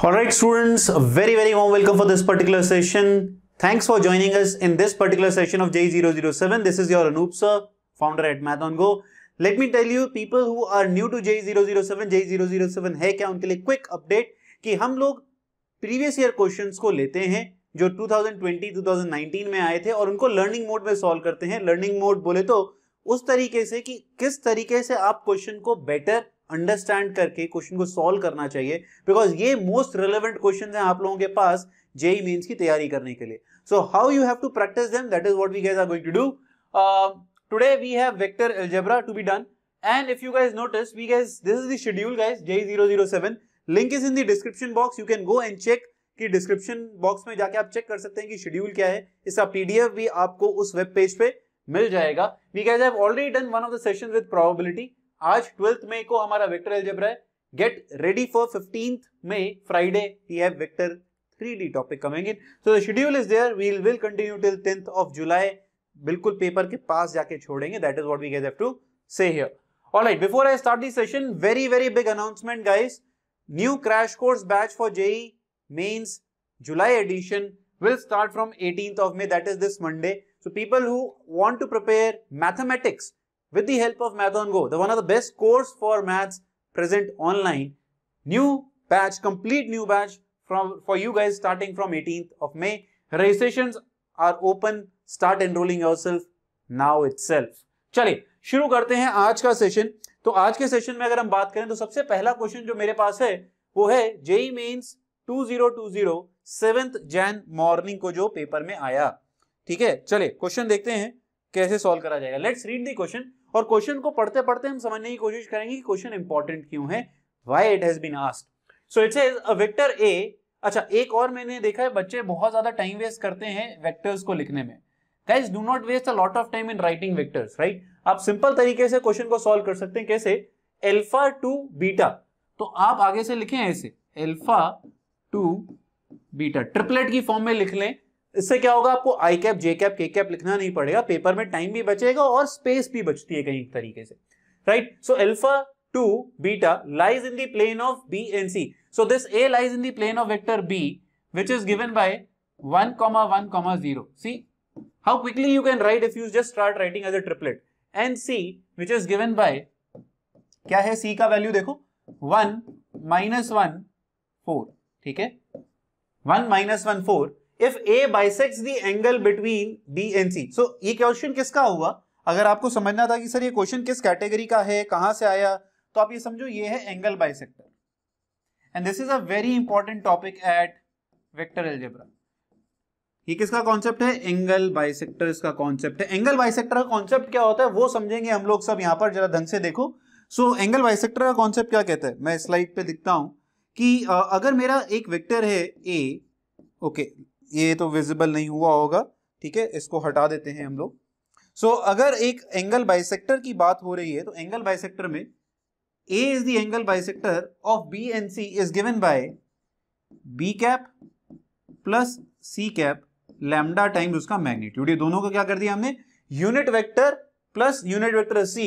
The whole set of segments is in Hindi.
All right, students, a very very warm welcome for this particular session. Thanks for joining us in this particular session of J007. This is your Anoop sir, founder at Math on Go. Let me tell you, people who are new to J007, J007 है क्या उनके लिए quick update कि हम लोग previous year questions को लेते हैं जो 2020, 2019 में आए थे और उनको learning mode में solve करते हैं Learning mode बोले तो उस तरीके से कि किस तरीके से आप question को better अंडरस्टैंड करके क्वेश्चन को सॉल्व करना चाहिए बिकॉज ये मोस्ट रिलेवेंट क्वेश्चन हैं आप लोगों के पास जेई मीन्स e की तैयारी करने के लिए so how you have to practice them that is what we guys are going to do today we have vector algebra to be done and if and if you guys notice we guys this guys JEE zero zero seven link is in the description box you can go and check कि डिस्क्रिप्शन बॉक्स में जाके आप चेक कर सकते हैं कि शेड्यूल क्या है इसका पीडीएफ भी आपको उस वेब पेज पे मिल जाएगा we guys have already done one of the session with probability आज ट्वेल्थ मे को हमारा वेक्टर एलजेब्रा है get ready for fifteenth May Friday we have vector 3D topic कमेंगे in schedule is there we will continue till tenth of July बिल्कुल पेपर के पास जाके छोड़ेंगे that is what we get have to say here alright before I start this session very very big announcement guys new crash course batch for JEE mains July edition will start from 18th of May that is this Monday so people who want to prepare mathematics with the help of Math on Go, the one of the best course for maths present online. New batch, complete new batch from for you guys starting from 18th of May. Registrations are open. Start enrolling yourself now itself. chaliye shuru karte hain aaj ka session to aaj ke session mein agar hum baat kare to sabse pehla question jo mere paas hai wo hai je mains 2020 7th jan morning ko jo paper mein aaya theek hai chaliye question dekhte hain कैसे सॉल्व करा जाएगा लेट्स रीड द क्वेश्चन और क्वेश्चन को पढ़ते पढ़ते हम समझने की कोशिश करेंगे कि क्वेश्चन इंपॉर्टेंट क्यों है why it has been asked so it's vector A अच्छा एक और मैंने देखा है बच्चे बहुत ज्यादा टाइम वेस्ट करते हैं वेक्टर्स को लिखने में guys do not waste a lot of time in writing vectors right आप सिंपल तरीके से क्वेश्चन को सॉल्व कर सकते हैं कैसे एल्फा टू बीटा तो आप आगे से लिखें ऐसे एल्फा टू बीटा ट्रिपलेट की फॉर्म में लिख लें इससे क्या होगा आपको I cap J cap K cap लिखना नहीं पड़ेगा पेपर में टाइम भी बचेगा और स्पेस भी बचती है कहीं तरीके से right so alpha two beta lies in the plane of B and C so this A lies in the plane of vector B which is given by one comma one comma zero C how quickly you can write if you just start writing as a triplet and C which is given by क्या है सी का वैल्यू देखो वन माइनस वन फोर ठीक है one minus one four if A bisects the angle between B and C so ये क्वेश्चन किसका हुआ अगर आपको समझना था कि सर ये क्वेश्चन किस कैटेगरी का है कहां से आया तो आप ये समझो ये है angle bisector and this is a very important topic at vector algebra ये किसका कॉन्सेप्ट है एंगल बाइसेक्टर इसका कॉन्सेप्ट है एंगल बाइसेक्टर का कॉन्सेप्ट क्या होता है वो समझेंगे हम लोग सब यहां पर जरा ढंग से देखो सो एंगल बाइसेक्टर का कॉन्सेप्ट क्या कहता है मैं स्लाइड पे दिखता हूं कि अगर मेरा एक वेक्टर है ए ओके okay, ये तो विजिबल नहीं हुआ होगा ठीक है इसको हटा देते हैं हम लोग सो so, अगर एक एंगल बाइसेक्टर की बात हो रही है तो एंगल बाइसेक्टर में A is the angle bisector of B and C is given by B cap plus C cap lambda times उसका मैग्नीट्यूड ये दोनों को क्या कर दिया हमने unit vector plus unit vector C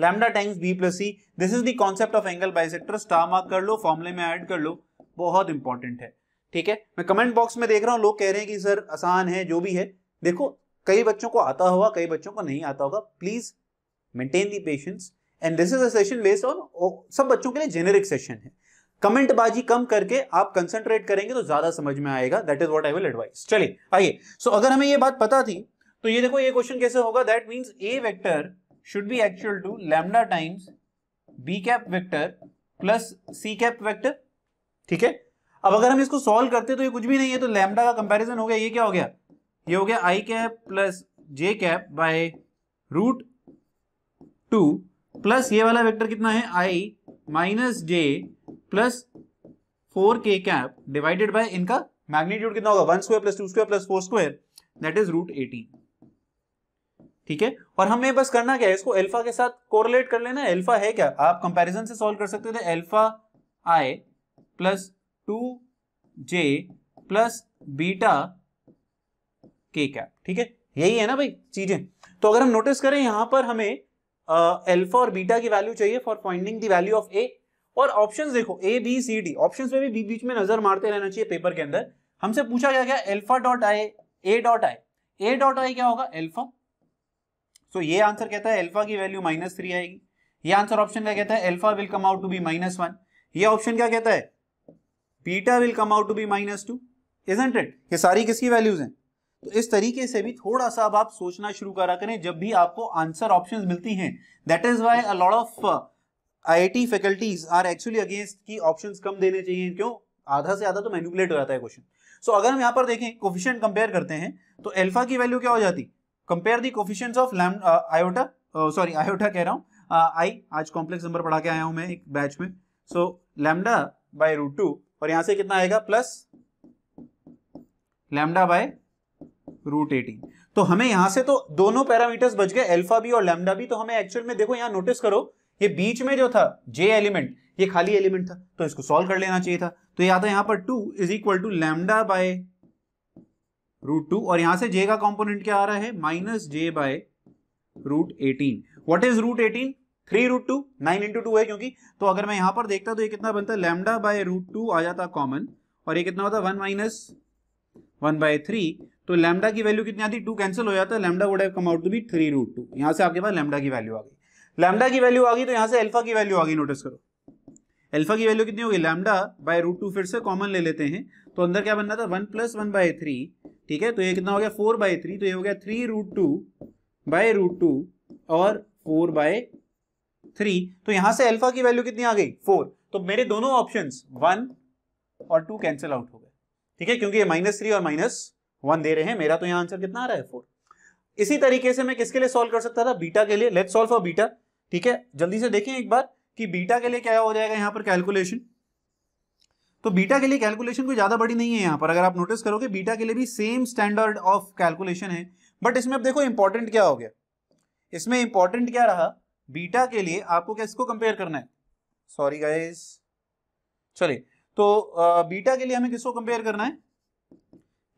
lambda times B plus C this is the concept of angle bisector star mark कर लो फॉर्मुले में ऐड कर लो बहुत इंपॉर्टेंट है ठीक है मैं कमेंट बॉक्स में देख रहा हूँ लोग कह रहे हैं कि सर आसान है जो भी है देखो कई बच्चों को आता होगा कई बच्चों को नहीं आता होगा please maintain the patience and this is a session based on सब बच्चों के लिए जेनेरिक सेशन है कमेंट बाजी कम करके आप कंसंट्रेट करेंगे तो ज्यादा समझ में आएगा that is what I will advise चलिए आइए सो अगर हमें ये बात पता थी तो ये देखो ये क्वेश्चन कैसे होगा that means A vector should be actual to lambda times B cap vector plus C cap vector ठीक है अब अगर हम इसको सॉल्व करते तो ये कुछ भी नहीं है तो लैमडा का कंपैरिजन हो गया ये क्या हो गया ये हो गया I cap plus J cap by root two plus ये वाला वेक्टर कितना है I minus J plus four K cap divided by इनका मैग्नीट्यूड कितना होगा one square plus two square plus four square that is root eighteen ठीक है और हमें बस करना क्या है इसको एल्फा के साथ कोरिलेट कर लेना एल्फा है क्या आप कंपेरिजन से सोल्व कर सकते थे alpha I plus two J plus beta K cap ठीक है यही है ना भाई चीजें तो अगर हम नोटिस करें यहां पर हमें अल्फा और बीटा की वैल्यू चाहिए for finding the value of A और ऑप्शंस देखो A B C D options में भी बीच में नजर मारते रहना चाहिए पेपर के अंदर हमसे पूछा गया क्या alpha dot I A dot I A dot I क्या होगा अल्फा सो ये आंसर कहता है अल्फा की वैल्यू माइनस थ्री आएगी ये आंसर ऑप्शन क्या कहता है alpha will come out to be minus one ये ऑप्शन क्या कहता है beta will come out to be minus two isn't it ये सारी किसकी वैल्यूज हैं तो इस तरीके से भी थोड़ा सा अब आप सोचना शुरू करा करें जब भी आपको आंसर ऑप्शंस मिलती हैं that is why a lot of IIT faculties are actually against की ऑप्शंस कम देने चाहिए क्यों आधा से आधा तो मैनिपुलेट हो जाता है क्वेश्चन सो so, अगर हम यहाँ पर देखें कोफिशियंट कंपेयर करते हैं तो एल्फा की वैल्यू क्या हो जाती compare the coefficient of lam iota sorry iota कह रहा हूँ आई uh, आज कॉम्प्लेक्स नंबर पढ़ा के आया हूँ मैं एक बैच में so lambda by root two और यहां से कितना आएगा plus lambda by root eighteen तो हमें यहां से तो दोनों पैरामीटर्स बच गए अल्फा भी और लैमडा भी तो हमें एक्चुअल में देखो यहां नोटिस करो ये बीच में जो था जे एलिमेंट ये खाली एलिमेंट था तो इसको सॉल्व कर लेना चाहिए था तो या तो यहां पर two is equal to lambda by root two और यहां से जे का कॉम्पोनेंट क्या आ रहा है minus J by root eighteen what is root eighteen three root two nine into two है क्योंकि तो अगर मैं यहां पर देखता तो ये कितना बनता है लेमडा बाय रूट टू आ जाता कॉमन और ये कितना होता one minus one by three तो लेमडा की वैल्यू कितनी आती टू कैंसिल हो जाता है lambda would come out to B three root two यहां से आपके पास लेमडा की वैल्यू आ गई लेमडा की वैल्यू आ गई तो यहां से एल्फा की वैल्यू आ गई नोटिस करो एल्फा की वैल्यू कितनी होगी लेमडा बाय रूट टू फिर से कॉमन ले लेते हैं तो अंदर क्या बनना था one plus one by three ठीक है तो ये कितना हो गया फोर बाय थ्री तो ये हो गया three root two by root two और फोर बाय थ्री तो यहां से अल्फा की वैल्यू कितनी आ गई फोर तो मेरे दोनों ऑप्शन वन और टू कैंसिल आउट हो गए ठीक है क्योंकि माइनस थ्री और माइनस वन दे रहे हैं मेरा तो यहाँ आंसर कितना आ रहा है फोर इसी तरीके से मैं किसके लिए सॉल्व कर सकता था बीटा के लिए लेट सॉल्व फॉर बीटा ठीक है जल्दी से देखें एक बार कि बीटा के लिए क्या हो जाएगा यहाँ पर कैलकुलेशन तो बीटा के लिए कैलकुलेशन कोई ज्यादा बड़ी नहीं है यहाँ पर अगर आप नोटिस करोगे बीटा के लिए भी सेम स्टैंडर्ड ऑफ कैलकुलेशन है बट इसमें अब देखो इंपॉर्टेंट क्या हो गया इसमें इंपॉर्टेंट क्या रहा बीटा के लिए आपको क्या इसको कंपेयर करना है सॉरी गाइस चलिए तो बीटा के लिए हमें किसको कंपेयर करना है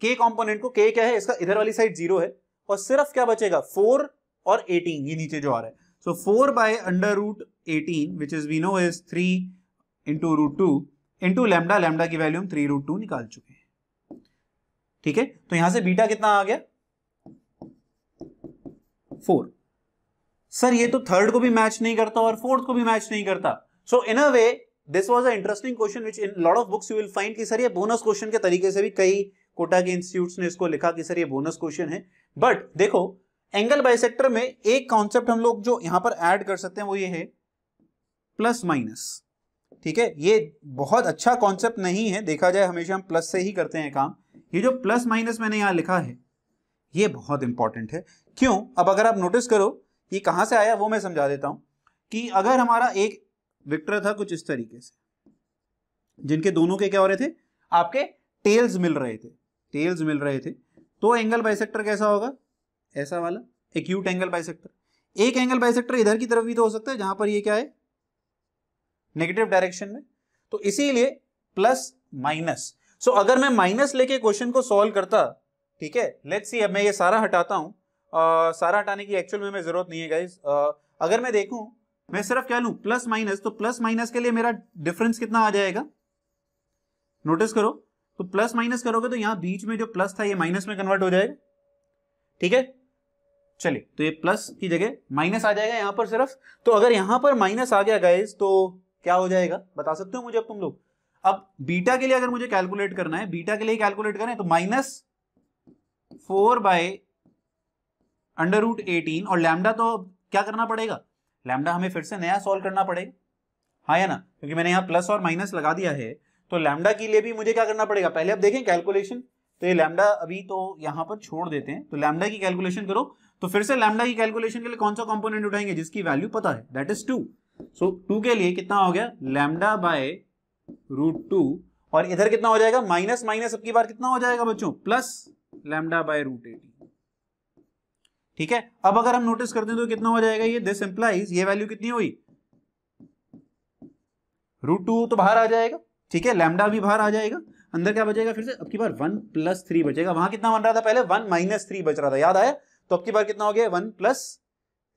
के कंपोनेंट को के क्या है इसका इधर वाली साइड जीरो है और सिर्फ क्या बचेगा फोर और एटीन ये नीचे जो आ रहा है so four by under root eighteen which is we know is three into root two into lambda lambda की वैल्यू हम थ्री रूट टू निकाल चुके हैं ठीक है तो यहां से बीटा कितना आ गया फोर सर ये तो थर्ड को भी मैच नहीं करता और फोर्थ को भी मैच नहीं करता so in a way this was a interesting question which in lot of books you will find कि सर ये बोनस क्वेश्चन के तरीके से भी कई कोटा के इंस्टीट्यूट्स ने इसको लिखा कि सर ये बोनस क्वेश्चन है बट देखो एंगल बाइसेक्टर में एक कॉन्सेप्ट हम लोग जो यहां पर ऐड कर सकते हैं वो ये है प्लस माइनस ठीक है ये बहुत अच्छा कॉन्सेप्ट नहीं है देखा जाए हमेशा हम प्लस से ही करते हैं काम ये जो प्लस माइनस मैंने यहां लिखा है ये बहुत इंपॉर्टेंट है क्यों अब अगर आप नोटिस करो ये कहां से आया वो मैं समझा देता हूं कि अगर हमारा एक विक्टर था कुछ इस तरीके से जिनके दोनों के क्या हो रहे थे आपके टेल्स मिल रहे थे टेल्स मिल रहे थे तो एंगल बाइसेक्टर कैसा होगा ऐसा वाला एक्यूट एंगल बाइसेक्टर एक एंगल बाइसेक्टर इधर की तरफ भी तो हो सकता है जहां पर ये क्या है नेगेटिव डायरेक्शन में तो इसीलिए प्लस माइनस सो अगर मैं माइनस लेके क्वेश्चन को सॉल्व करता ठीक है लेट्स सी अब मैं ये सारा हटाता हूं सारा हटाने की एक्चुअल में, जरूरत नहीं है गाइज अगर मैं देखूं मैं सिर्फ क्या लू प्लस माइनस तो प्लस माइनस के लिए मेरा डिफरेंस कितना आ जाएगा नोटिस करो तो प्लस माइनस करोगे तो यहां बीच में जो प्लस था ये माइनस में कन्वर्ट हो जाएगा ठीक है चलिए तो ये प्लस की जगह माइनस आ जाएगा यहां पर सिर्फ तो अगर यहां पर माइनस आ गया गाइज तो क्या हो जाएगा बता सकते हो मुझे अब तुम लोग अब बीटा के लिए अगर मुझे कैलकुलेट करना है बीटा के लिए कैलकुलेट करें तो minus four by under root eighteen और लैमडा तो क्या करना पड़ेगा लैमडा हमें फिर से नया सॉल्व करना पड़ेगा हाँ या ना क्योंकि मैंने यहाँ प्लस और माइनस लगा दिया है तो लैमडा के लिए भी मुझे क्या करना पड़ेगा पहले आप देखें कैलकुलेशन तो ये लैमडा अभी तो यहाँ पर छोड़ देते हैं तो लैमडा की कैलकुलेशन करो तो फिर से लैमडा की कैलकुलेशन के लिए कौन सा कॉम्पोनेंट उठाएंगे जिसकी वैल्यू पता है that is two so two के लिए कितना हो गया लैमडा बाय रूट टू और इधर कितना हो जाएगा माइनस माइनस अब की बार कितना हो जाएगा बच्चों प्लस लैमडा बाय रूट ठीक है अब अगर हम नोटिस करते हैं तो कितना हो जाएगा ये दिस एम्प्लाइज ये वैल्यू कितनी हुई रूट टू तो बाहर आ जाएगा ठीक है लैमडा भी बाहर आ जाएगा अंदर क्या बचेगा फिर से अब की बार वन प्लस थ्री बचेगा वहां कितना बन रहा था पहले वन माइनस थ्री बच रहा था याद आया तो अब की बार कितना हो गया वन प्लस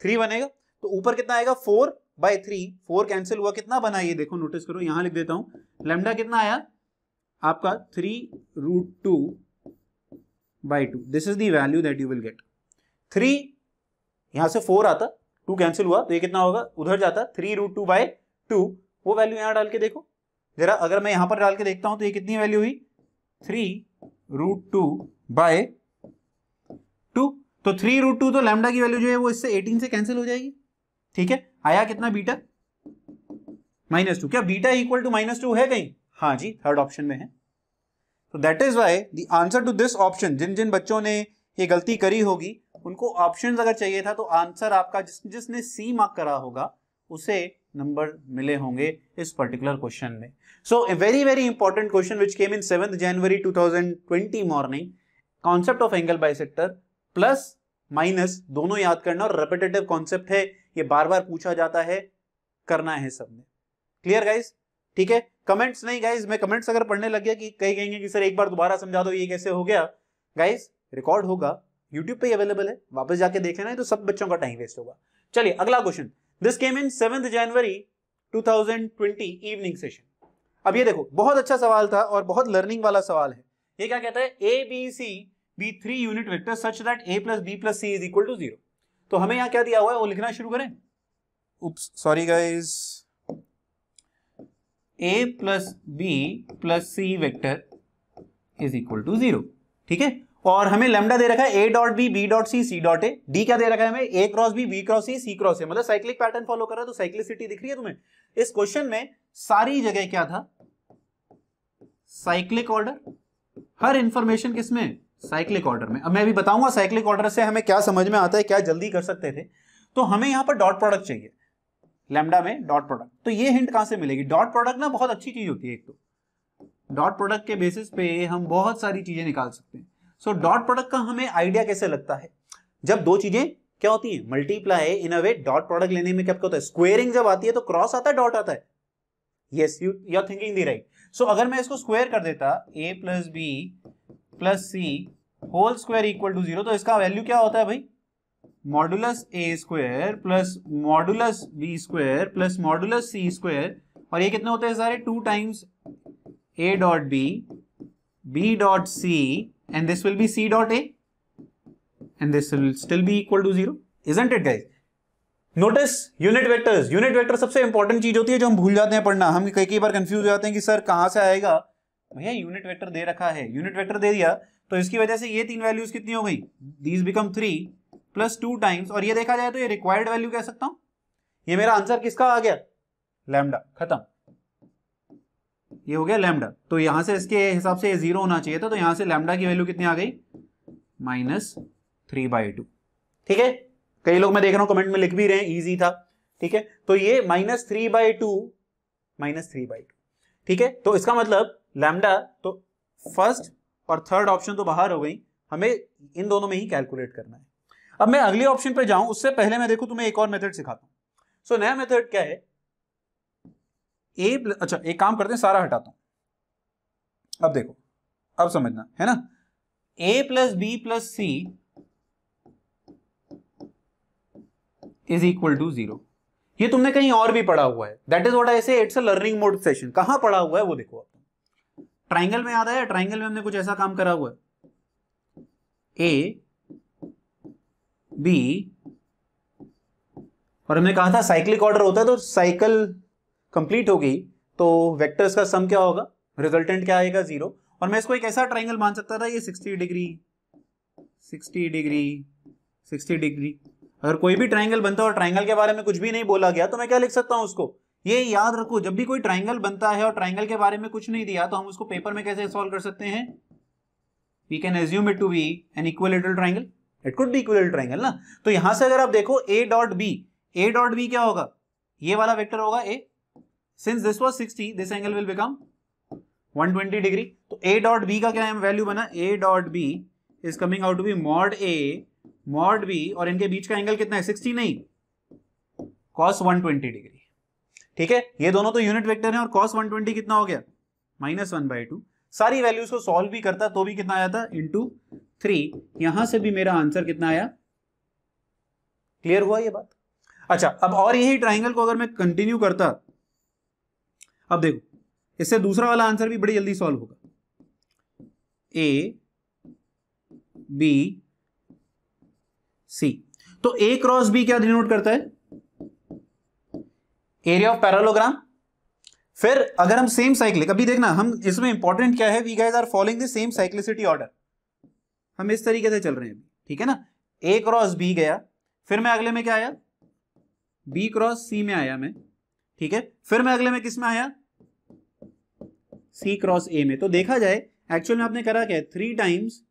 थ्री बनेगा तो ऊपर कितना आएगा four by three four cancel हुआ कितना बना ये देखो नोटिस करो यहां लिख देता हूं लेमडा कितना आया आपका three root two by two this is value that you will get three यहां से फोर आता टू कैंसिल हुआ तो ये कितना होगा उधर जाता three root two by two वो वैल्यू यहां डाल के देखो जरा अगर मैं यहां पर डाल के देखता हूं तो ये कितनी वैल्यू हुई three root two by two तो थ्री रूट टू तो लैमडा की वैल्यू जो है वो इससे एटीन से कैंसिल हो जाएगी ठीक है आया कितना बीटा माइनस टू क्या beta equal to minus two है कहीं हाँ जी थर्ड ऑप्शन में है तो that is why the answer to this option जिन जिन बच्चों ने ये गलती करी होगी उनको ऑप्शंस अगर चाहिए था तो आंसर आपका जिस जिसने सी मार्क करा होगा उसे नंबर मिले होंगे इस पर्टिकुलर क्वेश्चन में so a very very important question which came in seven January 2020 morning concept of angle bisector plus minus दोनों याद करना और रेपिटेटिव कॉन्सेप्ट है ये बार बार पूछा जाता है करना है सबने क्लियर गाइज ठीक है कमेंट्स नहीं गाइज मैं कमेंट्स अगर पढ़ने लग गया कि कई कहेंगे कि सर एक बार दोबारा समझा दो ये कैसे हो गया गाइज रिकॉर्ड होगा यूट्यूब पे अवेलेबल है वापस जाके देख लेना तो सब बच्चों का टाइम वेस्ट होगा चलिए अगला question this came in seventh January 2020 evening session अब ये देखो बहुत अच्छा सवाल था और बहुत लर्निंग वाला सवाल है ये क्या कहता है A B C be three unit vector such that A plus B plus C is equal to zero तो हमें यहां क्या दिया हुआ है वो लिखना शुरू करें sorry guys A plus B plus C vector is equal to zero ठीक है और हमें लेमडा दे रखा है A dot B B dot C C dot A D क्या दे रखा है हमें A cross B B cross C C cross A मतलब साइक्लिक पैटर्न फॉलो कर रहा है तो साइक्लिसिटी दिख रही है तुम्हें इस क्वेश्चन में सारी जगह क्या था साइक्लिक ऑर्डर हर इंफॉर्मेशन किसमें साइक्लिक ऑर्डर में अब मैं भी बताऊंगा साइक्लिक ऑर्डर से हमें क्या समझ में आता है क्या जल्दी कर सकते थे तो हमें यहाँ पर डॉट प्रोडक्ट चाहिए लेमडा में डॉट प्रोडक्ट तो ये हिंट कहां से मिलेगी डॉट प्रोडक्ट ना बहुत अच्छी चीज होती है एक तो डॉट प्रोडक्ट के बेसिस पे हम बहुत सारी चीजें निकाल सकते हैं सो डॉट प्रोडक्ट का हमें आइडिया कैसे लगता है जब दो चीजें क्या होती है multiply in a way dot product लेने में क्या होता है स्क्वेयरिंग जब आती है तो क्रॉस आता है डॉट आता है yes you you are thinking the right so अगर मैं इसको स्क्वेयर कर देता A plus B plus C whole square equal to zero तो इसका वैल्यू क्या होता है भाई modulus A square plus modulus B square plus modulus C square और ये कितने होते हैं सारे two times A dot B B dot C and this will be C dot A and this will still be equal to zero Isn't it guys? Notice unit vectors unit vector सबसे इंपॉर्टेंट चीज होती है जो हम भूल जाते हैं पढ़ना हम कई कई बार कंफ्यूज हो जाते हैं कि सर कहां से आएगा भैया यूनिट वेक्टर दे रखा है यूनिट वेक्टर दे दिया तो इसकी वजह से ये तीन वैल्यूज कितनी हो गई these become three plus two times और ये देखा जाए तो ये रिक्वायर्ड वैल्यू कह सकता हूं ये मेरा आंसर किसका आ गया लैमडा खत्म ये हो गया लैमडा तो यहां से इसके हिसाब से जीरो होना चाहिए था तो यहां से लैमडा की वैल्यू कितनी आ गई माइनस थ्री बाई टू ठीक है कई लोग मैं देख रहा हूं कमेंट में लिख भी रहे हैं ईजी था ठीक है तो ये minus three by two minus three by two ठीक है तो इसका मतलब लैमडा तो फर्स्ट और थर्ड ऑप्शन तो बाहर हो गई हमें इन दोनों में ही कैलकुलेट करना है अब मैं अगले ऑप्शन पर जाऊं उससे पहले मैं देखू तुम्हें तो एक और मेथड सिखाता हूं सो so, नया मेथड क्या है ए अच्छा एक काम करते हैं सारा हटाता हूं अब देखो अब समझना है ना A plus B plus C is equal to zero ये तुमने कहीं और भी पढ़ा हुआ है that is what I say it's a learning mode session कहां पढ़ा हुआ है वो देखो आप ट्राइंगल में याद आया ट्राइंगल में हमने कुछ ऐसा काम करा हुआ है ए बी और हमने कहा था साइक्लिक ऑर्डर होता है तो साइकिल कंप्लीट हो गई तो वेक्टर्स का सम क्या होगा रिजल्टेंट क्या आएगा जीरो और मैं इसको एक ऐसा ट्राइंगल मान सकता था ये sixty degree sixty degree sixty degree अगर कोई भी ट्राइंगल बनता है और ट्राइंगल के बारे में कुछ भी नहीं बोला गया तो मैं क्या लिख सकता हूँ उसको ये याद रखो जब भी कोई ट्राइंगल बनता है और ट्राइंगल के बारे में कुछ नहीं दिया तो हम उसको पेपर में कैसे सॉल्व कर सकते हैं we can assume it to be an equilateral triangle it could be equilateral triangle ना तो यहां से अगर आप देखो A dot B A dot B क्या होगा ये वाला वेक्टर होगा A since this was 60 this angle will become 120 degree तो ए डॉट बी का क्या है वैल्यू बना A dot B is coming out to be mod A mod B और इनके बीच का एंगल कितना है 60 नहीं कॉस 120 डिग्री ठीक है ये दोनों तो यूनिट वेक्टर हैं और कॉस 120 कितना हो गया माइनस वन बाई टू सारी वैल्यूज को सॉल्व भी करता तो भी कितना आया था इंटू थ्री यहां से भी मेरा आंसर कितना आया क्लियर हुआ ये बात अच्छा अब और यही ट्राइंगल को अगर मैं कंटिन्यू करता अब देखो इससे दूसरा वाला आंसर भी बड़ी जल्दी सॉल्व होगा ए बी सी तो ए क्रॉस बी क्या डिनोट करता है एरिया ऑफ पैरालोग्राम फिर अगर हम सेम साइक्लिक अभी देखना हम इसमें इंपॉर्टेंट क्या है we guys are following the same cyclicity order हम इस तरीके से चल रहे हैं ठीक है ना ए क्रॉस बी गया फिर मैं अगले में क्या आया बी क्रॉस सी में आया मैं ठीक है फिर मैं अगले में किस में आया सी क्रॉस ए में तो देखा जाए एक्चुअल में आपने करा क्या है three times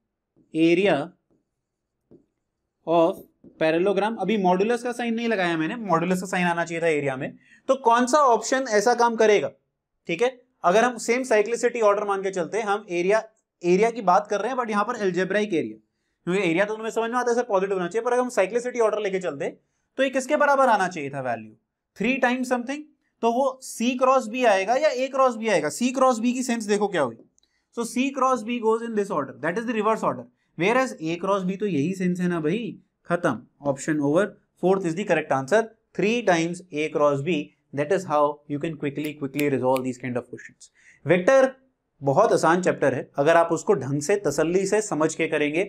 area of parallelogram अभी मॉड्यूलस का साइन नहीं लगाया मैंने मॉड्यूलस का साइन आना चाहिए था एरिया में तो कौन सा ऑप्शन ऐसा काम करेगा ठीक है अगर हम सेम साइक्लिसिटी ऑर्डर मान के चलते हैं हम एरिया एरिया की बात कर रहे हैं बट यहां पर एल्जेब्राइक एरिया क्योंकि एरिया तो तुम्हें समझ में आता है सर पॉजिटिव होना चाहिए पर अगर हम साइक्लिसिटी ऑर्डर लेके चलते तो ये किसके बराबर आना चाहिए था वैल्यू थ्री टाइम्स समथिंग तो वो सी क्रॉस बी आएगा या ए क्रॉस बी आएगा सी क्रॉस बी की सेंस देखो क्या हुई so C cross B goes in this order that is the reverse order whereas A cross B तो यही सेंस है ना भाई खत्म option over fourth is the correct answer three times A cross B that is how you can quickly quickly resolve this kind of question vector बहुत आसान चैप्टर है अगर आप उसको ढंग से तसल्ली से समझ के करेंगे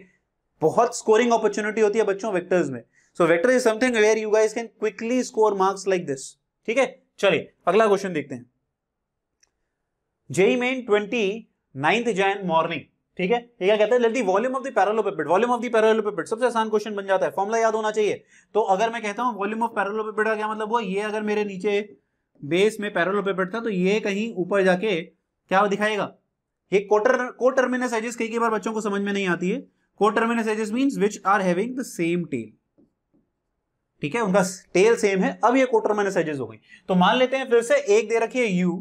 बहुत स्कोरिंग अपॉर्चुनिटी होती है बच्चों वेक्टर्स में so vector is something where you guys can quickly score marks like this ठीक है चलिए अगला क्वेश्चन देखते हैं JEE Main twenty ninth Jan morning ठीक है ये क्या कहते हैं volume of the parallelepiped volume of the parallelepiped सबसे आसान क्वेश्चन बन जाता है फॉर्मुला याद होना चाहिए तो अगर मैं कहता हूं वॉल्यूम ऑफ पैरेललोपिपेड का क्या मतलब हुआ ये अगर मेरे नीचे बेस में पैरेललोपिपेड था तो ये कहीं ऊपर जाके क्या दिखाएगा ये कोटर कोटर्मिनस एजेस कई कई बार बच्चों को समझ में नहीं आती है coterminus edges means which are having the same tail ठीक है उनका टेल सेम है अब ये क्वार्टर माइनस एजेस हो गई तो मान लेते हैं फिर से एक दे रखी है यू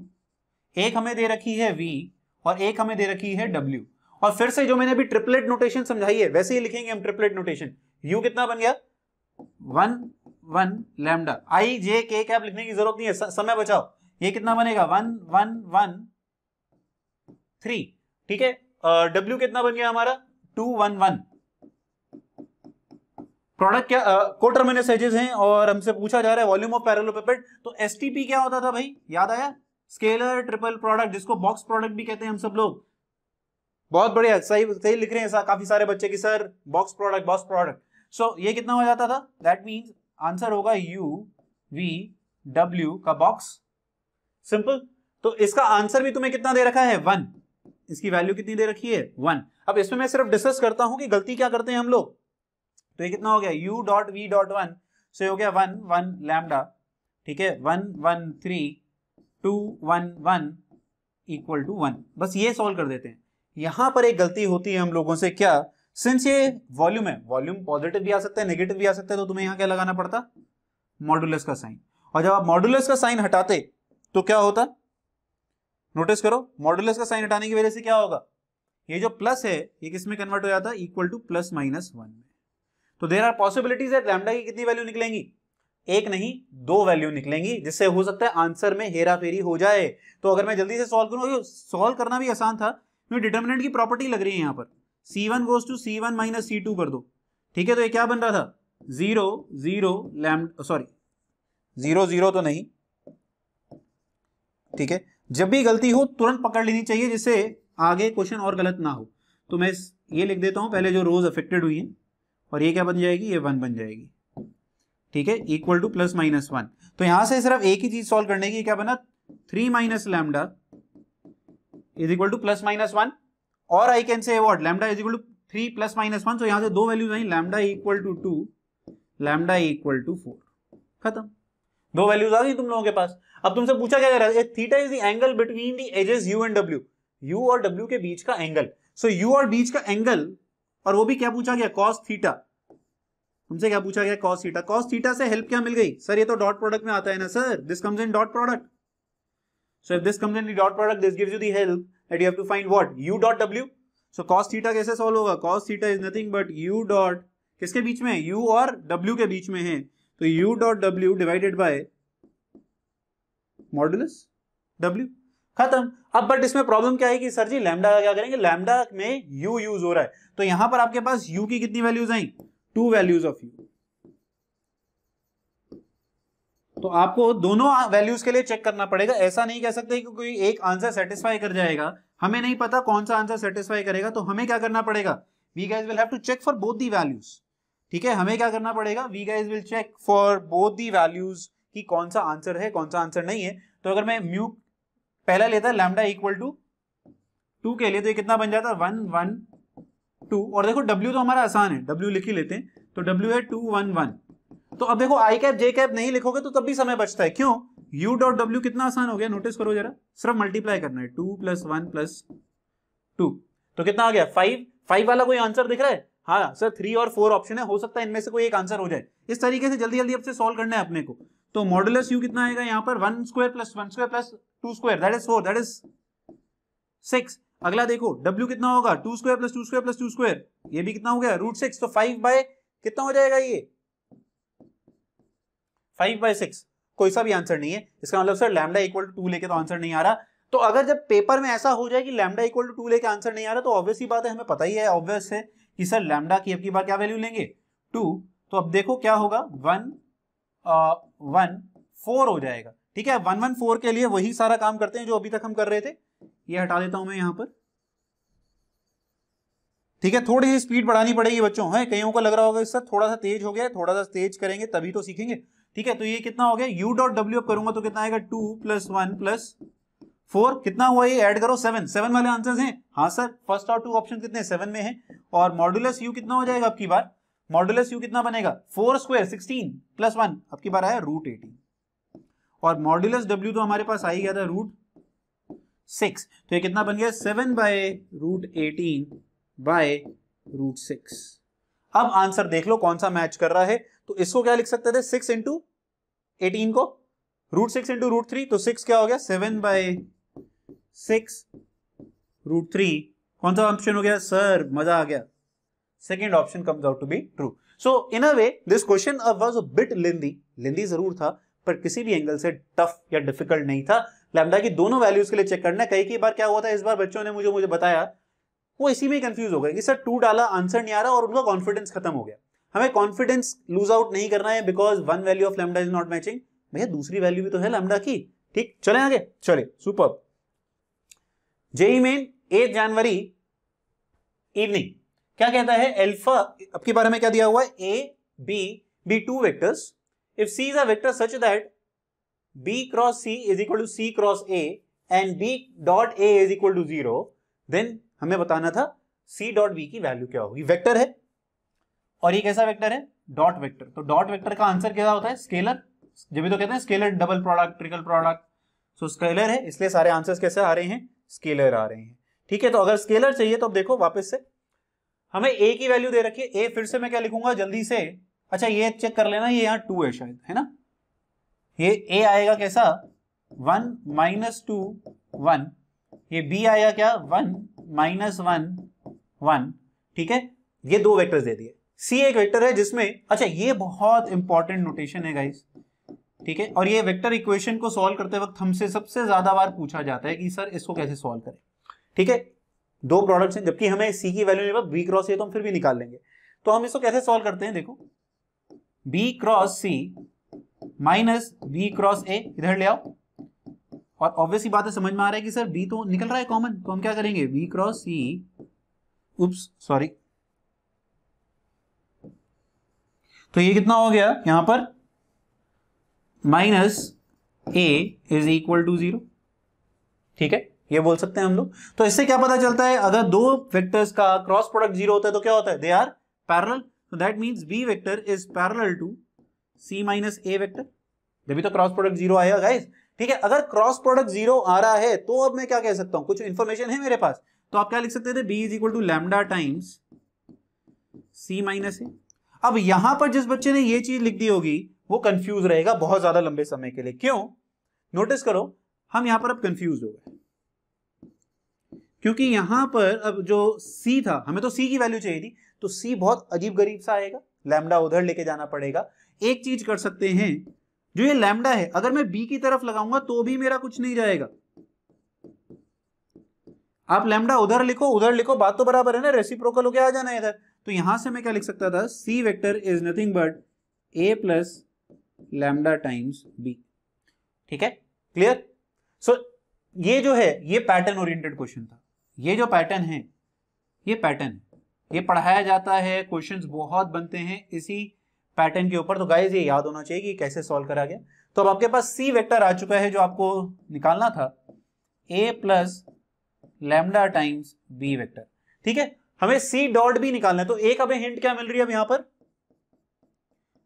एक हमें दे रखी है वी और एक हमें दे रखी है डब्ल्यू और फिर से जो मैंने अभी ट्रिपलेट नोटेशन समझाई है वैसे ही लिखेंगे हम ट्रिपलेट नोटेशन यू कितना बन गया one one lambda I J K cap लिखने की जरूरत नहीं है समय बचाओ ये कितना बनेगा वन वन वन थ्री ठीक है डब्ल्यू कितना बन गया हमारा टू वन वन प्रोडक्ट क्या को मैंने एजेस हैं और हमसे पूछा जा रहा है वॉल्यूम ऑफ पैरेललोपेपेड तो एसटीपी क्या होता था भाई याद आया स्केलर ट्रिपल प्रोडक्ट जिसको बॉक्स प्रोडक्ट भी कहते हैं हम सब लोग बहुत बढ़िया सही सही लिख रहे हैं सा, काफी सारे बच्चे की sir box product box product so ये कितना हो जाता था दैट मीन्स आंसर होगा यू वी डब्ल्यू का बॉक्स सिंपल तो इसका आंसर भी तुम्हें कितना दे रखा है वन इसकी वैल्यू कितनी दे रखी है वन अब इसमें मैं सिर्फ डिस्कस करता हूं कि गलती क्या करते हैं हम लोग तो ये कितना हो गया U dot V dot one so हो गया वन वन लैमडा ठीक है one one three two one one equal to one बस ये सॉल्व कर देते हैं यहां पर एक गलती होती है हम लोगों से क्या सिंस ये वॉल्यूम है वॉल्यूम पॉजिटिव भी आ सकता है नेगेटिव भी आ सकता है तो तुम्हें यहां क्या लगाना पड़ता मॉड्यूलस का साइन और जब आप मॉड्यूलस का साइन हटाते तो क्या होता नोटिस करो मॉड्यूलस का साइन हटाने की वजह से क्या होगा ये जो प्लस है ये किसमें कन्वर्ट हो जाता है equal to plus minus one में तो देर आर पॉसिबिलिटीज है लैमडा की कितनी वैल्यू निकलेंगी एक नहीं दो वैल्यू निकलेंगी जिससे हो सकता है आंसर में हेरा फेरी हो जाए तो अगर मैं जल्दी से सॉल्व करूँ सॉल्व करना भी आसान था क्योंकि डिटर्मिनेंट की प्रॉपर्टी लग रही है यहाँ पर C one goes to C one minus C two कर दो ठीक है तो ये क्या बन रहा था zero zero lam sorry zero zero तो नहीं ठीक है जब भी गलती हो तुरंत पकड़ लेनी चाहिए जिससे आगे क्वेश्चन और गलत ना हो तो मैं ये लिख देता हूं पहले जो रोज अफेक्टेड हुई है और ये क्या बन जाएगी ये वन बन जाएगी ठीक है equal to plus minus one तो यहां से सिर्फ एक ही चीज सॉल्व करने की क्या बना three minus lambda is equal to plus minus one और I can say what lambda is equal to three plus minus one तो यहां से दो values I lambda equal to two lambda equal to four खत्म दो वैल्यूज आ गई तुम लोगों के पास अब तुमसे पूछा क्या जा रहा है theta is the angle between the edges U and W U और डब्ल्यू के बीच का एंगल सो यू और बीच का एंगल और वो भी क्या पूछा गया कॉस थीटा हमसे क्या पूछा गया कॉस थीटा कॉस थीटा से हेल्प क्या मिल गई सर ये तो डॉट प्रोडक्ट में आता है ना sir this comes in dot product so if this comes in dot product this gives you the help that you have to find what U dot W so cos theta कैसे सॉल्व होगा cos theta is nothing but U dot किसके बीच में यू और डब्ल्यू के बीच में है तो U dot W divided by modulus W खत्म अब बट इसमें प्रॉब्लम क्या है कि सर जी लैमडा का क्या करेंगे लैमडा में यू यूज हो रहा है तो यहां पर आपके पास यू की कितनी वैल्यूज आई टू वैल्यूज ऑफ यू तो आपको दोनों वैल्यूज के लिए चेक करना पड़ेगा ऐसा नहीं कह सकते कि कोई एक आंसर सेटिस्फाई कर जाएगा हमें नहीं पता कौन सा आंसर सेटिस्फाई करेगा तो हमें क्या करना पड़ेगा we guys will have to check for both the values ठीक है हमें क्या करना पड़ेगा we guys will check for both the values कि कौन सा आंसर है कौन सा आंसर नहीं है तो अगर मैं म्यू पहला लेता है लैमडा इक्वल टू टू के लिए तो ये कितना बन जाता है वन वन टू और देखो W तो हमारा आसान है W लिख ही लेते हैं तो W है टू वन वन तो अब देखो I कैप J कैप नहीं लिखोगे तो तब भी समय बचता है क्यों u डॉट W कितना आसान हो गया नोटिस करो जरा सिर्फ मल्टीप्लाई करना है two plus one plus two तो कितना आ गया फाइव फाइव वाला कोई आंसर दिख रहा है हाँ सर थ्री और फोर ऑप्शन है हो सकता है इनमें से कोई एक आंसर हो जाए इस तरीके से जल्दी जल्दी अब से सॉल्व करना है अपने को तो मॉडुलस यू कितना आएगा यहाँ पर one square plus one square plus two square that is four that is six अगला देखो डब्ल्यू कितना होगा two square plus two square plus two square ये भी कितना हो गया रूट सिक्स तो फाइव बाय कितना हो जाएगा ये फाइव बाय सिक्स कोई सा भी आंसर नहीं है इसका मतलब sir lambda equal to two लेके तो आंसर नहीं आ रहा तो अगर जब पेपर में ऐसा हो जाए कि लैमडा इक्वल टू टू लेके आंसर नहीं आ रहा तो ऑब्वियस ही बात है हमें पता ही है ऑब्वियस है कि सर लैमडा की अब की बार क्या वैल्यू लेंगे टू तो अब देखो क्या होगा वन वन फोर हो जाएगा ठीक है वन वन फोर के लिए वही सारा काम करते हैं जो अभी तक हम कर रहे थे ये हटा देता हूं मैं यहां पर ठीक है थोड़ी सी स्पीड बढ़ानी पड़ेगी बच्चों है कईयों को लग रहा होगा सर थोड़ा सा तेज हो गया थोड़ा सा तेज करेंगे तभी तो सीखेंगे ठीक है तो ये कितना हो गया यू डॉट डब्ल्यू एफ करूंगा तो कितना आएगा two plus one plus four कितना हुआ ये ऐड करो सेवन सेवन वाले आंसर्स हैं हाँ सर फर्स्ट और टू ऑप्शन कितने सेवन में है और मॉड्यूलस यू कितना हो जाएगा आपकी बार मॉड्यूलस यू कितना बनेगा four square sixteen plus one आपकी बार आया रूट एटीन और मॉड्यूलस डब्ल्यू तो हमारे पास आ ही गया था रूट सिक्स तो ये कितना बन गया seven by root eighteen by root six अब आंसर देख लो कौन सा मैच कर रहा है तो इसको क्या लिख सकते थे सिक्स इंटू एटीन को root six into root three तो सिक्स क्या हो गया seven by six root three कौन सा ऑप्शन हो गया सर मजा आ गया second option comes out to be true so in a way this question was a bit lengthy lengthy जरूर था पर किसी भी एंगल से टफ या डिफिकल्ट नहीं था लैमडा की दोनों वैल्यूज के लिए चेक करना कई कई बार क्या हुआ था इस बार बच्चों ने मुझे मुझे बताया वो इसी में कंफ्यूज हो गए कि सर टू डाला आंसर नहीं आ रहा और उनका कॉन्फिडेंस खत्म हो गया हमें कॉन्फिडेंस लूज आउट नहीं करना है because one value of lambda is not matching भैया दूसरी वैल्यू भी तो है लैमडा की ठीक चले आगे चले super JEE Main eight January evening क्या कहता है एल्फा आपके बारे में क्या दिया हुआ है A B be two vectors If C is a vector such that B cross C is equal to C cross A and B dot A is equal to zero then हमें बताना था C dot B की वैल्यू क्या होगी वेक्टर है और ये कैसा वेक्टर है डॉट वेक्टर तो डॉट वेक्टर का आंसर कैसा होता है स्केलर जब भी तो कहते हैं scalar double product triple product so scalar है इसलिए सारे आंसर्स कैसे आ रहे हैं स्केलर आ रहे हैं ठीक है तो अगर स्केलर चाहिए तो अब देखो वापस से हमें ए की वैल्यू दे रखी है ए फिर से मैं क्या लिखूंगा जल्दी से अच्छा ये चेक कर लेना ये यहाँ टू है शायद है ना ये ए आएगा कैसा वन माइनस टू वन ये बी आएगा क्या वन माइनस वन वन ठीक है ये दो वेक्टर्स दे दिए सी एक वेक्टर है जिसमें अच्छा ये बहुत इंपॉर्टेंट नोटेशन है गाइस ठीक है और ये वेक्टर इक्वेशन को सॉल्व करते वक्त हमसे सबसे ज्यादा बार पूछा जाता है कि सर इसको कैसे सॉल्व करें ठीक है दो प्रोडक्ट्स हैं जबकि हमें सी की वैल्यू नहीं बी क्रॉस ये तो हम फिर भी निकाल लेंगे तो हम इसको कैसे सॉल्व करते हैं देखो B cross C minus B cross A इधर ले आओ और ऑब्वियसली बात है तो समझ में आ रहा है कि सर बी तो निकल रहा है कॉमन तो हम क्या करेंगे B cross C oops sorry तो ये कितना हो गया यहां पर minus A is equal to zero ठीक है ये बोल सकते हैं हम लोग तो इससे क्या पता चलता है अगर दो वेक्टर्स का क्रॉस प्रोडक्ट जीरो होता है तो क्या होता है दे आर पैरल तो that means B vector is parallel to C minus A vector जब भी तो क्रॉस प्रोडक्ट जीरो आएगा ठीक है अगर क्रॉस प्रोडक्ट जीरो आ रहा है तो अब मैं क्या कह सकता हूं कुछ इन्फॉर्मेशन है मेरे पास तो आप क्या लिख सकते थे B is equal to lambda times C minus A अब यहां पर जिस बच्चे ने ये चीज लिख दी होगी वो कंफ्यूज रहेगा बहुत ज्यादा लंबे समय के लिए क्यों नोटिस करो हम यहां पर अब कंफ्यूज हो गए क्योंकि यहां पर अब जो c था हमें तो c की वैल्यू चाहिए थी तो सी बहुत अजीब गरीब सा आएगा लैमडा उधर लेके जाना पड़ेगा एक चीज कर सकते हैं जो ये लैमडा है अगर मैं बी की तरफ लगाऊंगा तो भी मेरा कुछ नहीं जाएगा आप लैमडा उधर लिखो उधर लिखो बात तो बराबर है ना रेसिप्रोकल होके आ जाना इधर तो यहां से मैं क्या लिख सकता था C vector is nothing but A plus lambda times B ठीक है क्लियर सो so, ये जो है ये पैटर्न ओरिएंटेड क्वेश्चन था ये जो पैटर्न है ये पैटर्न है ये पढ़ाया जाता है क्वेश्चन बहुत बनते हैं इसी पैटर्न के ऊपर तो गाइज ये याद होना चाहिए कि कैसे सॉल्व करा गया तो अब आपके पास सी वेक्टर आ चुका है जो आपको निकालना था A plus lambda times B vector ठीक है हमें सी डॉट बी निकालना है तो एक अभी हिंट क्या मिल रही है अब यहां पर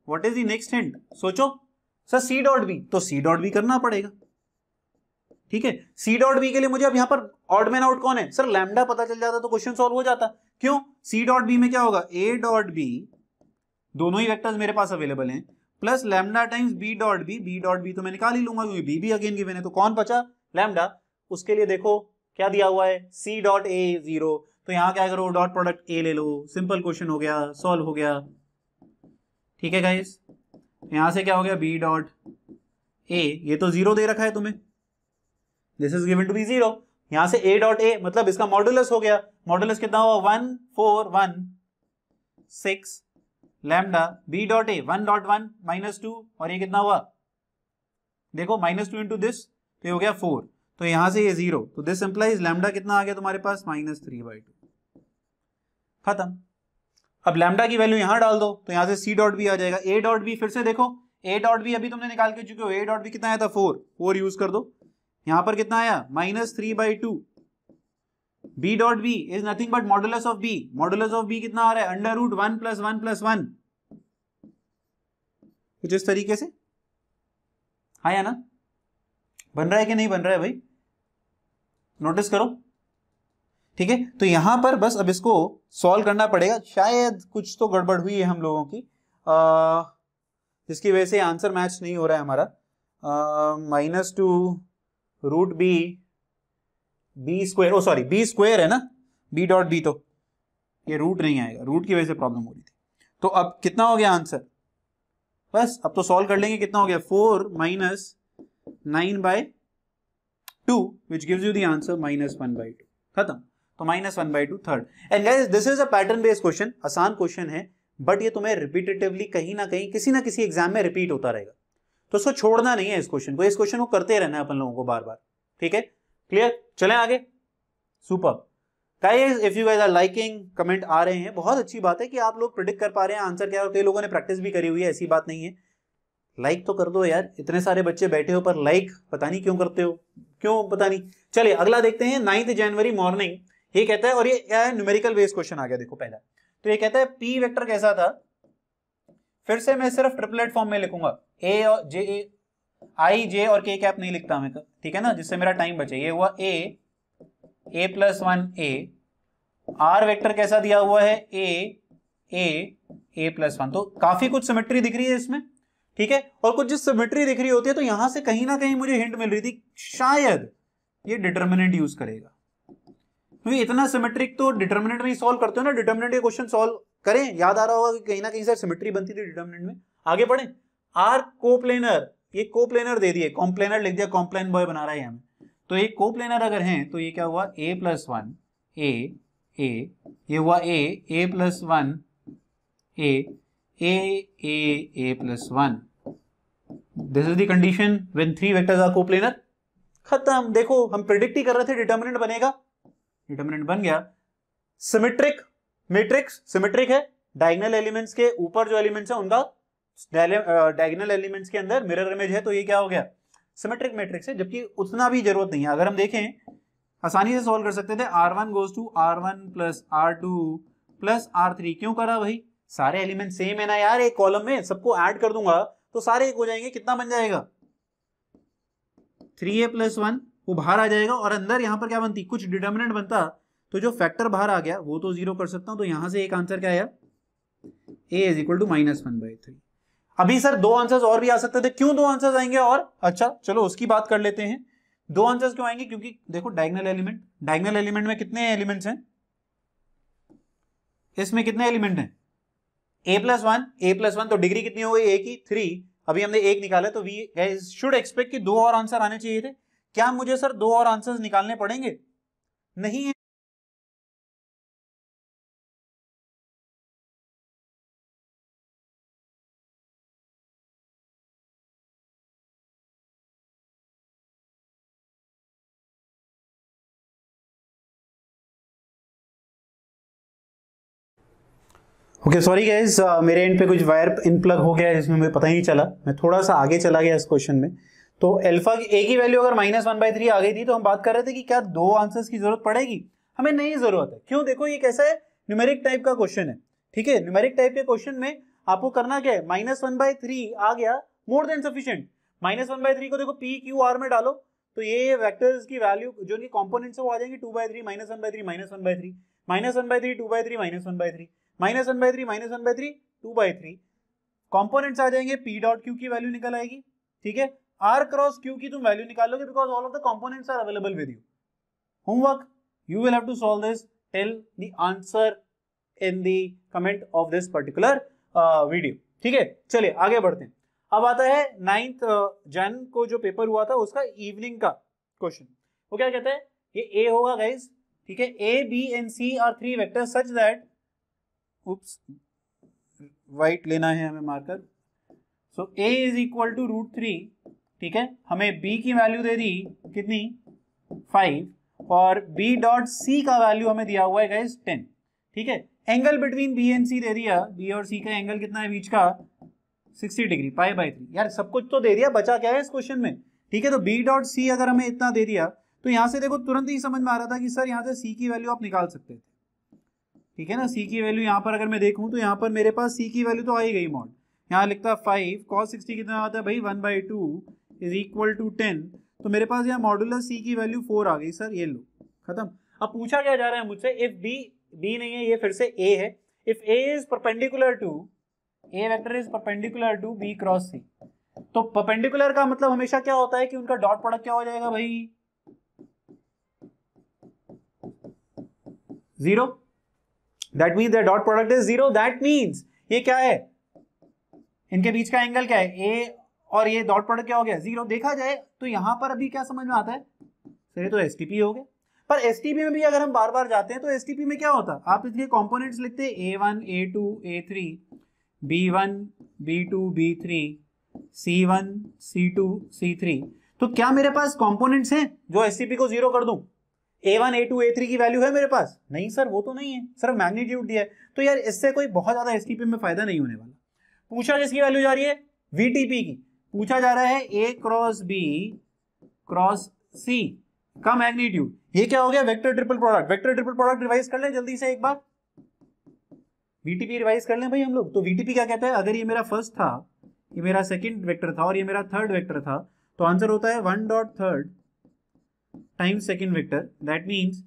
what is the next hint सोचो सर सी डॉट बी तो सी डॉट बी करना पड़ेगा ठीक है सी डॉट बी के लिए मुझे अब यहां पर ऑडमैन आउट कौन है सर लैमडा पता चल जाता तो क्वेश्चन सॉल्व हो जाता क्यों सी डॉट बी में क्या होगा ए डॉट बी दोनों ही वेक्टर्स मेरे पास अवेलेबल हैं plus lambda times B dot B B dot B तो मैं निकाल ही लूंगा क्योंकि बी बी अगेन गिवन है तो कौन बचा लैमडा उसके लिए देखो क्या दिया हुआ है सी डॉट ए जीरो तो यहां क्या करो डॉट प्रोडक्ट ए ले लो सिंपल क्वेश्चन हो गया सॉल्व हो गया ठीक है गाइस यहां से क्या हो गया बी डॉट ए ये तो जीरो दे रखा है तुम्हें this is given to be zero यहां से ए डॉट ए मतलब इसका मॉडुलस हो गया मॉडुलस कितना हुआ one four one six lambda B dot A one dot one minus two और ये कितना हुआ देखो माइनस टू इंटू दिस तो हो गया फोर तो यहां से ये जीरो तो दिस इंप्लाइज लैमडा कितना आ गया तुम्हारे पास माइनस थ्री बाई टू खत्म अब लैमडा की वैल्यू यहां डाल दो तो यहां से सी डॉट बी आ जाएगा ए डॉट बी फिर से देखो ए डॉट बी अभी तुमने निकाल के चुके हो ए डॉट बी कितना आया था फोर फोर यूज कर दो यहां पर कितना आया minus three by two B dot B is nothing but modulus of B modulus of B कितना आ रहा है under root one plus one plus one कुछ इस तरीके से आया हाँ ना बन रहा है कि नहीं बन रहा है भाई नोटिस करो ठीक है तो यहां पर बस अब इसको सॉल्व करना पड़ेगा शायद कुछ तो गड़बड़ हुई है हम लोगों की जिसकी वजह से आंसर मैच नहीं हो रहा है हमारा minus two root B B square oh sorry B square है ना बी डॉट बी तो ये रूट नहीं आएगा रूट की वजह से प्रॉब्लम हो रही थी तो अब कितना हो गया आंसर बस अब तो सॉल्व कर लेंगे कितना हो गया four minus nine by two which gives you the answer minus one by two खत्म तो minus one by two third and this is a pattern based question आसान क्वेश्चन है बट ये तुम्हें रिपीटेटिवली कहीं ना कहीं किसी ना किसी एग्जाम में रिपीट होता रहेगा तो उसको छोड़ना नहीं है इस क्वेश्चन को इस क्वेश्चन को करते रहना है अपन लोगों को बार बार ठीक है क्लियर चले आगे super guys if you guys are liking comment आ रहे हैं बहुत अच्छी बात है कि आप लोग प्रिडिक्ट कर पा रहे हैं आंसर क्या है और कई लोगों ने प्रैक्टिस भी करी हुई है ऐसी बात नहीं है लाइक तो कर दो यार इतने सारे बच्चे बैठे हो पर लाइक पता नहीं क्यों करते हो क्यों पता नहीं चलिए अगला देखते हैं नाइन्थ जनवरी मॉर्निंग ये कहता है और ये क्या है न्यूमेरिकल बेस्ड क्वेश्चन आ गया देखो पहला तो ये कहता है पी वेक्टर कैसा था फिर से मैं सिर्फ ट्रिपलेट फॉर्म में लिखूंगा ए और जे आई जे और के कैप नहीं लिखता मैं तो। ठीक है ना जिससे मेरा टाइम बचे ये हुआ A A plus one A are vector कैसा दिया हुआ है ए ए ए प्लस वन तो काफी कुछ सिमेट्री दिख रही है इसमें ठीक है और कुछ जिस सिमेट्री दिख रही होती है तो यहां से कहीं ना कहीं मुझे हिंट मिल रही थी शायद ये डिटर्मिनेंट यूज करेगा क्योंकि इतना सिमेट्रिक तो डिटर्मिनेंट में सॉल्व करते हो ना डिटर्मिनेंट के क्वेश्चन सोल्व करें याद आ रहा होगा कि कहीं ना कहीं सर सिमेट्री बनती थी डिटर्मिनेंट में आगे बढ़े आर कोप्लेनर ये कोप्लेनर दे दिए कॉम्प्लेनर लिख दिया कॉम्प्लेन बॉय बना रहा है हमें तो ये कोप्लेनर अगर है तो ये क्या हुआ ए प्लस वन ए ए ये हुआ A A plus one A A A A plus one this is the condition when three vectors are coplanar खत्म देखो हम प्रिडिक्ट ही कर रहे थे डिटर्मिनेंट बनेगा डिटर्मिनेंट बन गया सिमेट्रिक मैट्रिक्स सिमेट्रिक है डायगनल एलिमेंट्स के ऊपर जो एलिमेंट्स है उनका डायगनल एलिमेंट्स के अंदर मिरर इमेज है तो ये क्या हो गया सिमेट्रिक मैट्रिक्स है जबकि उतना भी जरूरत नहीं है अगर हम देखें आसानी से सॉल्व कर सकते थे R one goes to R one plus R two plus R three क्यों करा भाई सारे एलिमेंट सेम है ना यार एक कॉलम में सबको ऐड कर दूंगा तो सारे एक हो जाएंगे कितना बन जाएगा थ्री ए प्लस वन वो बाहर आ जाएगा और अंदर यहां पर क्या बनती कुछ डिटर्मिनेंट बनता तो जो फैक्टर बाहर आ गया वो तो जीरो कर सकता हूं तो यहां से एक आंसर क्या आया A is equal to minus one by three अभी सर दो आंसर्स और भी आ सकते थे क्यों दो आंसर्स आएंगे और अच्छा चलो उसकी बात कर लेते हैं दो आंसर्स क्यों आएंगे क्योंकि देखो डायगनल एलिमेंट डायगनल एलिमेंट में कितने एलिमेंट्स हैं इसमें कितने एलिमेंट हैं A plus one A plus one तो डिग्री कितनी हो गई ए की थ्री अभी हमने एक निकाला तो वी शुड एक्सपेक्ट कि दो और आंसर आने चाहिए थे क्या मुझे सर दो और आंसर निकालने पड़ेंगे नहीं है ओके सॉरी गाइज मेरे एंड पे कुछ वायर इन प्लग हो गया है जिसमें मुझे पता ही नहीं चला मैं थोड़ा सा आगे चला गया इस क्वेश्चन में तो एल्फा की ए की वैल्यू अगर माइनस वन बाई थ्री आ गई थी तो हम बात कर रहे थे कि क्या दो आंसर्स की जरूरत पड़ेगी हमें नहीं जरूरत है क्यों देखो ये कैसा है न्यूमेरिक टाइप का क्वेश्चन है ठीक है न्यूमेरिक टाइप के क्वेश्चन में आपको करना क्या है माइनस वन बाई थ्री आ गया more than sufficient minus one by three को देखो पी क्यू आर में डालो तो ये वैक्टर्स की वैल्यू जो कॉम्पोनेंट्स है वो आ जाएंगे two by three minus one by three minus one by three minus one by three two by three minus one by three minus one by three minus one by three two by three components आ जाएंगे पी डॉट क्यू की वैल्यू निकल आएगी ठीक है आर क्रॉस क्यू की तुम वैल्यू निकालोगे because all of the components are available with you homework you will have to solve this tell the answer in the comment of this particular video ठीक है चलिए आगे बढ़ते हैं अब आता है नाइन्थ जन uh, को जो पेपर हुआ था उसका इवनिंग का क्वेश्चन वो क्या कहता है ये ए होगा गाइज ठीक है A B and C are three vectors such that oops white लेना है हमें marker so A is equal to root three ठीक है हमें बी की वैल्यू दे दी कितनी फाइव और बी डॉट सी का वैल्यू हमें दिया हुआ है गाइज टेन ठीक है angle between B and C दे दिया बी और सी का एंगल कितना है बीच का sixty degree five by three यार सब कुछ तो दे दिया बचा क्या है इस क्वेश्चन में ठीक है तो बी डॉट सी अगर हमें इतना दे दिया तो यहां से देखो तुरंत ही समझ में आ रहा था कि सर यहाँ से सी की वैल्यू आप निकाल सकते थे ठीक है ना सी की वैल्यू यहाँ पर अगर मैं देखूँ तो यहाँ पर मेरे पास सी की वैल्यू तो आई गई मॉड यहाँ लिखता फाइव कॉस सिक्सटी कितना आता है भाई one by two is equal to ten तो मेरे पास यहाँ मॉडुलर सी की वैल्यू फोर आ गई सर ये लो खत्म अब पूछा क्या जा रहा है मुझसे इफ बी बी नहीं है ये फिर से ए है if A is perpendicular to A vector is perpendicular to B cross C तो परपेंडिकुलर का मतलब हमेशा क्या होता है कि उनका डॉट प्रोडक्ट क्या हो जाएगा भाई zero that means dot product is zero that means ये क्या है इनके बीच का एंगल क्या है ए और ये डॉट प्रोडक्ट क्या हो गया जीरो देखा जाए तो यहां पर अभी क्या समझ में आता है सर ये तो एस हो गया पर एस में भी अगर हम बार बार जाते हैं तो एस में क्या होता है आप इसके कॉम्पोनेंट्स लिखते हैं A one A two A three B one B two B three C one C two C three तो क्या मेरे पास कॉम्पोनेंट्स हैं जो एस को जीरो कर दूं A one A two A three की वैल्यू है मेरे पास नहीं सर वो तो नहीं है सिर्फ मैग्नीट्यूड दिया है तो यार इससे कोई बहुत ज़्यादा एस में फ़ायदा नहीं होने वाला पूछा जिसकी वैल्यू जा रही है वी की पूछा जा रहा है A cross B cross C का मैग्नीट्यूड ये क्या हो गया vector triple product vector triple product revise कर ले जल्दी से एक बार वीटीपी रिवाइज कर लें भाई हम लोग तो वीटीपी क्या कहता है अगर ये मेरा फर्स्ट था ये मेरा सेकंड वेक्टर था और ये मेरा थर्ड वेक्टर था तो आंसर होता है one dot third times second vector that means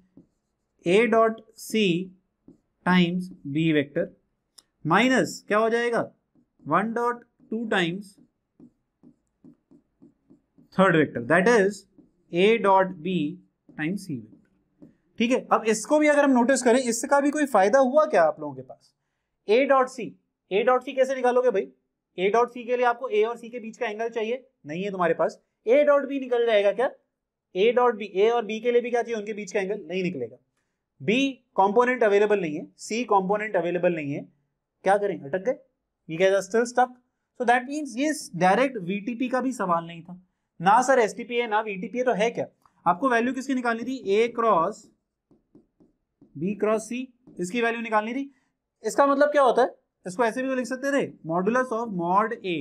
a dot c times b vector minus क्या हो जाएगा one dot two times third vector that is A dot B times C vector ठीक है अब इसको भी अगर हम नोटिस करें इसका भी कोई फायदा हुआ क्या आप लोगों के पास ए डॉट सी ए डॉट सी कैसे निकालोगे भाई ए डॉट सी के लिए आपको ए और सी के बीच का एंगल चाहिए नहीं है तुम्हारे पास ए डॉट बी निकल जाएगा क्या ए डॉट बी ए और बी के लिए भी क्या चाहिए उनके बीच का एंगल नहीं निकलेगा बी कॉम्पोनेंट अवेलेबल नहीं है सी कॉम्पोनेंट अवेलेबल नहीं है क्या करें अटक गए ये क्या still stuck so that means ये डायरेक्ट वीटीपी का भी सवाल नहीं था ना सर एस है ना वीटीपी है तो है क्या आपको वैल्यू किसकी निकालनी थी A cross B cross C इसकी वैल्यू निकालनी थी इसका मतलब क्या होता है इसको ऐसे भी तो लिख सकते थे modulus of mod A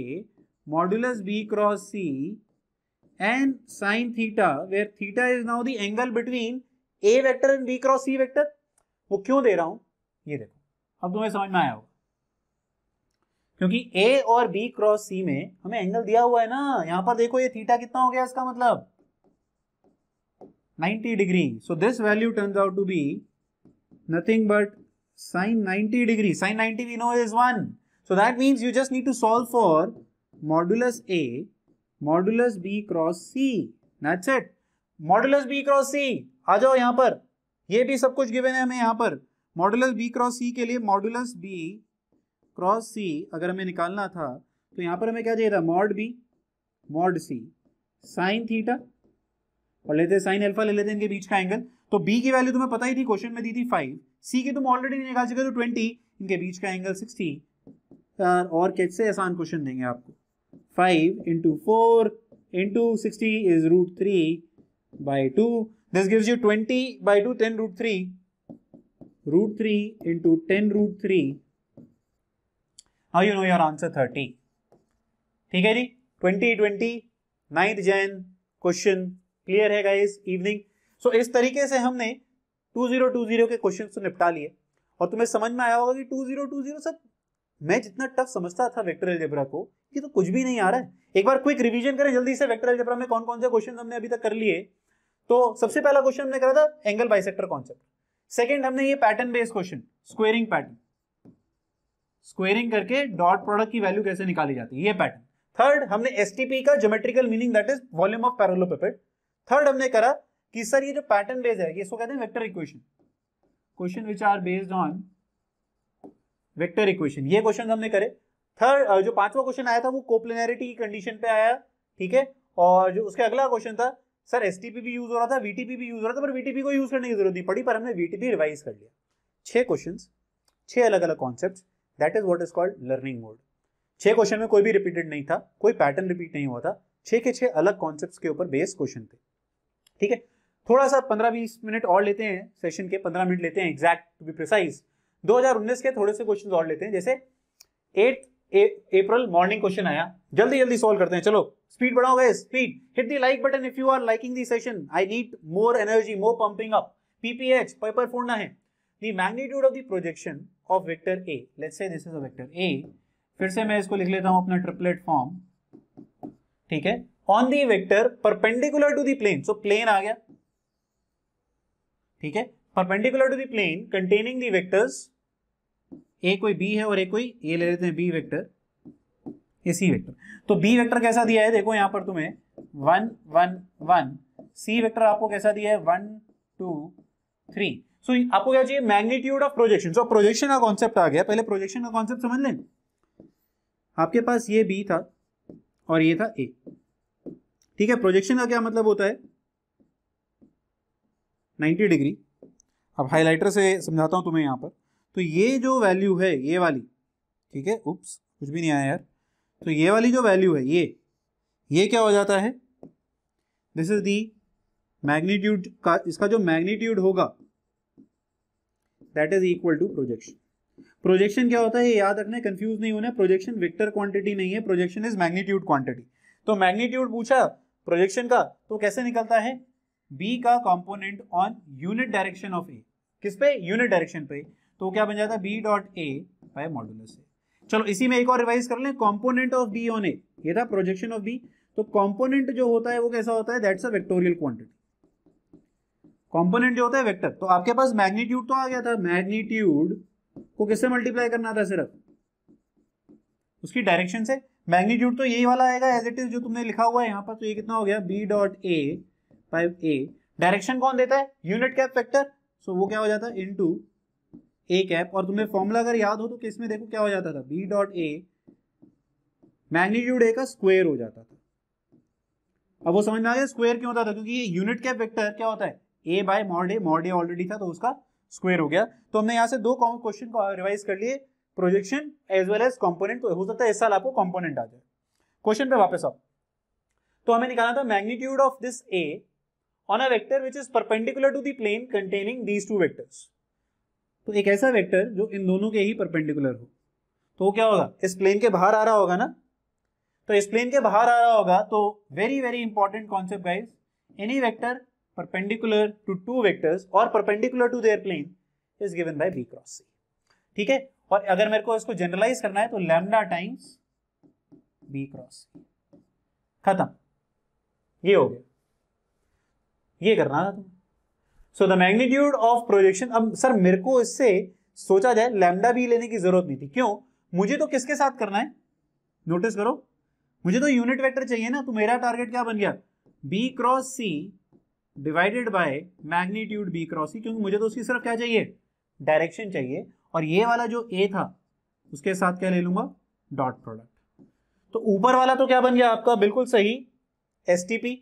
modulus B cross C and sine theta where theta is now the angle between a vector and b cross c वो क्यों दे रहा हूं ये देखो अब तुम्हें समझ में आया होगा क्योंकि ए और बी क्रॉस सी में हमें एंगल दिया हुआ है ना यहां पर देखो ये थीटा कितना हो गया इसका मतलब 90 degree so this value turns out to be nothing but sine 90 degree sine 90 we know is one so that means you just need to solve for modulus A modulus B cross C that's it modulus B cross C आ जाओ यहाँ पर ये भी सब कुछ गिवन है हमें यहां पर मॉडुलस बी क्रॉस सी के लिए मॉडुलस बी क्रॉस सी अगर हमें निकालना था तो यहां पर हमें क्या चाहिए था mod B mod C sine theta और लेते साइन अल्फा ले लेते इनके बीच का एंगल तो बी की वैल्यू तुम्हें पता ही थी क्वेश्चन में दी थी फाइव सी की तुम ऑलरेडी निकाल चुके तो ट्वेंटी इनके बीच का एंगल सिक्सटी और कैसे आसान क्वेश्चन देंगे आपको 5 into 4 into 60 is root 3 by 2. This gives you 20 by 2, 10 root 3. Root 3 into 10 root 3. Now you know your answer 30. ठीक है जी 2020 नाइन्थ जैन क्वेश्चन क्लियर है गाइस इवनिंग सो इस तरीके से हमने 2020 के क्वेश्चन तो निपटा लिए और तुम्हें समझ में आया होगा कि 2020 सब मैं जितना टफ समझता था वेक्टर एल्जेब्रा को कि तो कुछ भी नहीं आ रहा है एक बार क्विक रिवीजन करें जल्दी से वेक्टर एल्जेब्रा में कौन कौन से क्वेश्चन हमने अभी तक कर लिए तो सबसे पहला क्वेश्चन हमने करा था एंगल बाइसेक्टर कॉन्सेप्ट सेकंड हमने ये pattern based question squaring pattern squaring करके डॉट प्रोडक्ट की वैल्यू कैसे निकाली जाती है ये पैटर्न थर्ड हमने एस का geometrical meaning that is volume of parallelepiped third हमने करा कि सर ये जो पैटर्न बेस्ड है ये इसको कहते हैं vector equation question which are based on vector equation ये क्वेश्चन हमने करे थर्ड जो पांचवा क्वेश्चन आया था वो कोप्लेनरिटी की कंडीशन पे आया ठीक है और जो उसका अगला क्वेश्चन था सर एस भी यूज हो रहा था वीटीपी भी यूज हो रहा था पर वीटीपी को यूज करने की जरूरत नहीं पड़ी पर हमने वीटीपी रिवाइज कर लिया छह क्वेश्चन छह अलग अलग concept that is what is called learning mode छह क्वेश्चन में कोई भी रिपीटेड नहीं था कोई पैटर्न रिपीट नहीं हुआ था छह के छह अलग कॉन्सेप्ट के ऊपर बेस्ड क्वेश्चन थे ठीक है थोड़ा सा पंद्रह बीस मिनट और लेते हैं सेशन के पंद्रह मिनट लेते हैं एग्जैक्ट टू बी प्रिसाइज 2019 के थोड़े से क्वेश्चन और लेते हैं जैसे एट अप्रैल मॉर्निंग क्वेश्चन आया जल्दी जल्दी सॉल्व करते हैं चलो स्पीड बढ़ाओ गए speed hit the like button if you are liking the session I need more energy more pumping up PPH paper फोड़ना है the magnitude of the projection of vector A let's say this is a vector A फिर से मैं इसको लिख लेता हूं अपना ट्रिपलेट फॉर्म ठीक है on the vector perpendicular to the plane so plane आ गया ठीक है perpendicular to the plane containing the vectors A कोई बी है और ए कोई ए ले लेते हैं B vector A C vector तो बी वेक्टर कैसा दिया है देखो यहां पर तुम्हें one one one C vector आपको कैसा दिया है वन टू थ्री सो आपको क्या चाहिए magnitude of projection so projection का कॉन्सेप्ट आ गया पहले प्रोजेक्शन का कॉन्सेप्ट समझ लें आपके पास ये बी था और ये था ए ठीक है प्रोजेक्शन का क्या मतलब होता है 90 डिग्री अब हाईलाइटर से समझाता हूँ तुम्हें यहाँ पर तो ये जो वैल्यू है ये वाली ठीक है उप्स कुछ भी नहीं आया यार तो ये वाली जो वैल्यू है ये ये क्या हो जाता है दिस इज दी मैग्नीट्यूड का इसका जो मैग्नीट्यूड होगा that is equal to projection projection क्या होता है याद रखना कंफ्यूज नहीं होना प्रोजेक्शन वेक्टर क्वांटिटी नहीं है प्रोजेक्शन इज मैग्नीट्यूड क्वांटिटी तो मैग्नीट्यूड पूछा प्रोजेक्शन का तो कैसे निकलता है बी का component on unit direction of A किस पे यूनिट डायरेक्शन पे तो क्या बन जाता है B dot A by modulus A चलो इसी में एक और रिवाइज कर लें component of B on A ये था प्रोजेक्शन ऑफ बी तो कॉम्पोनेंट जो होता है वो कैसा होता है that's a vectorial quantity component जो होता है वेक्टर तो आपके पास मैग्नीट्यूड तो आ गया था मैग्नीट्यूड को किससे मल्टीप्लाई करना था सिर्फ उसकी डायरेक्शन से मैग्नीट्यूड तो यही वाला आएगा एज इट इज जो तुमने लिखा हुआ है यहां पर तो ये कितना हो गया B dot A by A direction कौन देता है यूनिट कैप वेक्टर सो वो क्या हो जाता है इन टू ए कैप और तुम्हें फॉर्मूला अगर याद हो तो किस में देखो क्या हो जाता था B dot A magnitude A का स्क्वायर हो जाता था अब वो समझ में आ गया स्क्वायर क्यों होता था क्योंकि ये यूनिट कैप वेक्टर क्या होता है A by mod A mod A already था तो उसका स्क्वायर हो गया तो हमने यहाँ से दो क्वेश्चन रिवाइज कर लिए projection as well as component तो हो सकता है इस साल आपको कॉम्पोनेंट आ जाए क्वेश्चन पे वापस आओ तो हमें निकालना था magnitude of this A on a vector which is perpendicular to the plane containing these two vectors तो एक ऐसा वेक्टर जो इन दोनों के ही परपेंडिकुलर हो तो क्या होगा इस प्लेन के बाहर आ रहा होगा ना तो इस प्लेन के बाहर आ रहा होगा तो very very important concept guys any vector perpendicular to two vectors और perpendicular to their plane is given by B cross C ठीक है और अगर मेरे को इसको जनरलाइज करना है तो लैमडा टाइम्स बी क्रॉस खत्म ये हो गया ये करना था तुम so the magnitude of projection अब सर मेरे को इससे सोचा जाए लैमडा भी लेने की जरूरत नहीं थी क्यों मुझे तो किसके साथ करना है नोटिस करो मुझे तो यूनिट वेक्टर चाहिए ना तो मेरा टारगेट क्या बन गया B cross C divided by magnitude B cross C क्योंकि मुझे तो उसकी सिर्फ क्या चाहिए डायरेक्शन चाहिए और ये वाला जो ए था उसके साथ क्या ले लूंगा डॉट प्रोडक्ट तो ऊपर वाला तो क्या बन गया आपका बिल्कुल सही एस टी पी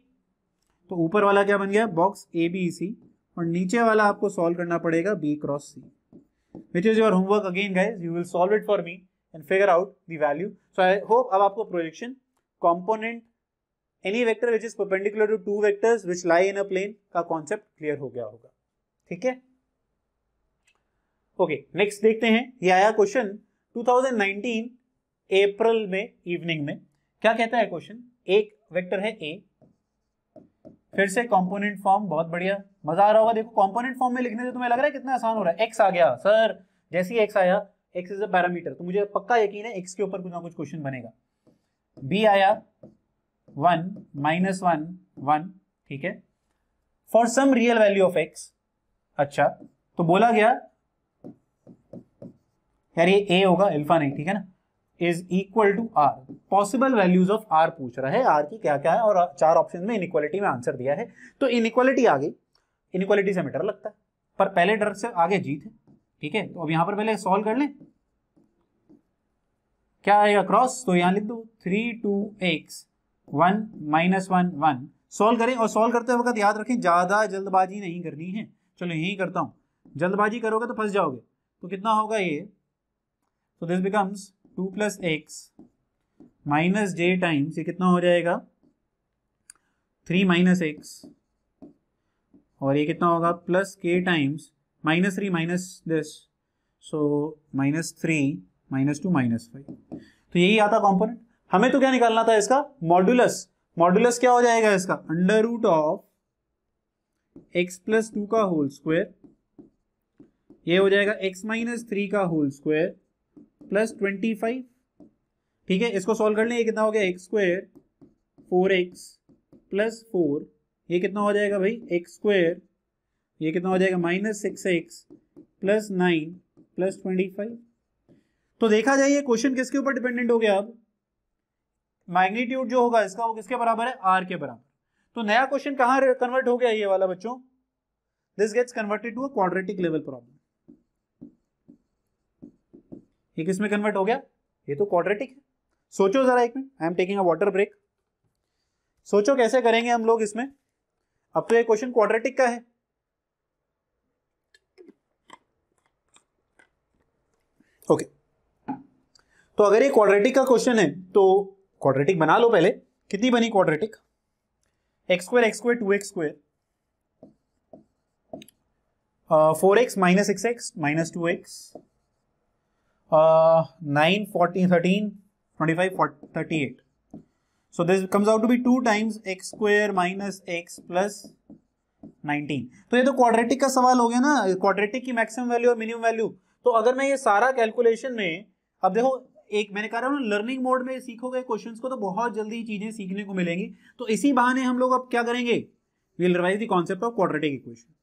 तो ऊपर वाला क्या बन गया बॉक्स ए बी सी और नीचे वाला आपको सॉल्व करना पड़ेगा B cross C which is your homework again guys you will solve it for me and figure out the value so I hope अब आपको projection component any vector which is perpendicular to two vectors which lie in a plane का कॉन्सेप्ट क्लियर हो गया होगा ठीक है ओके okay, नेक्स्ट देखते हैं ये आया क्वेश्चन 2019 अप्रैल में इवनिंग में क्या कहता है क्वेश्चन एक वेक्टर है ए फिर से कंपोनेंट फॉर्म बहुत बढ़िया मजा आ रहा होगा देखो कंपोनेंट फॉर्म में लिखने से तुम्हें लग रहा है कितना आसान हो रहा है एक्स आ गया सर जैसे ही एक्स आया एक्स इज अ पैरामीटर तो मुझे पक्का यकीन है एक्स के ऊपर कुछ ना कुछ क्वेश्चन बनेगा बी आया वन माइनस वन वन ठीक है for some real value of X अच्छा तो बोला गया यार ये ए होगा अल्फा नहीं ठीक है ना is equal to R possible values of R पूछ रहा है आर की क्या क्या है और चार ऑप्शन में इनक्वालिटी में आंसर दिया है तो इनक्वालिटी आ गई इनक्वालिटी से हमें डर लगता है पर पहले डर से आगे जीत है ठीक है तो अब यहां पर पहले सॉल्व कर लें क्या आएगा क्रॉस तो यहां लिख दो three two X one minus one one solve करें और सोल्व करते वक्त याद रखें ज्यादा जल्दबाजी नहीं करनी है चलो यही करता हूं जल्दबाजी करोगे तो फंस जाओगे तो कितना होगा ये तो this becomes two plus X minus J times ये कितना हो जाएगा थ्री माइनस एक्स और ये कितना होगा plus K times minus three minus this so minus three minus two minus five तो यही आता कॉम्पोनेंट हमें तो क्या निकालना था इसका मॉड्यूलस मॉड्यूलस क्या हो जाएगा इसका under root of X plus two का होल स्क्वायर ये हो जाएगा एक्स माइनस थ्री का whole square plus twenty five ठीक है इसको सॉल्व कर लें ये कितना हो गया X square four X plus four ये कितना हो जाएगा भाई एक्स स्क्वेयर ये कितना हो जाएगा minus six X plus nine plus twenty five तो देखा जाए ये क्वेश्चन किसके ऊपर डिपेंडेंट हो गया अब मैग्नीट्यूड जो होगा इसका वो किसके बराबर है आर के बराबर तो नया क्वेश्चन कहाँ कन्वर्ट हो गया ये वाला बच्चों this gets converted to a quadratic level problem ये किस में कन्वर्ट हो गया ये तो क्वाड्रेटिक है सोचो जरा एक minute I am taking a water break सोचो कैसे करेंगे हम लोग इसमें अब तो ये क्वेश्चन क्वाड्रेटिक का है ओके तो अगर ये क्वाड्रेटिक का क्वेश्चन है तो क्वाड्रेटिक बना लो पहले कितनी बनी quadratic X square X square two X square four X minus X X minus two X nine fourteen thirteen twenty five thirty eight so this comes out to be 2 times x square minus x plus 19 तो ये तो क्वाड्रेटिक का सवाल हो गया ना क्वाड्रेटिक की मैक्सिमम वैल्यू और मिनिमम वैल्यू तो अगर मैं ये सारा कैलकुलेशन में अब देखो एक मैंने कहा ना लर्निंग मोड में सीखोगे क्वेश्चंस को तो बहुत जल्दी चीजें सीखने को मिलेंगी तो इसी बहाने हम लोग अब क्या करेंगे will revise the concept of quadratic equation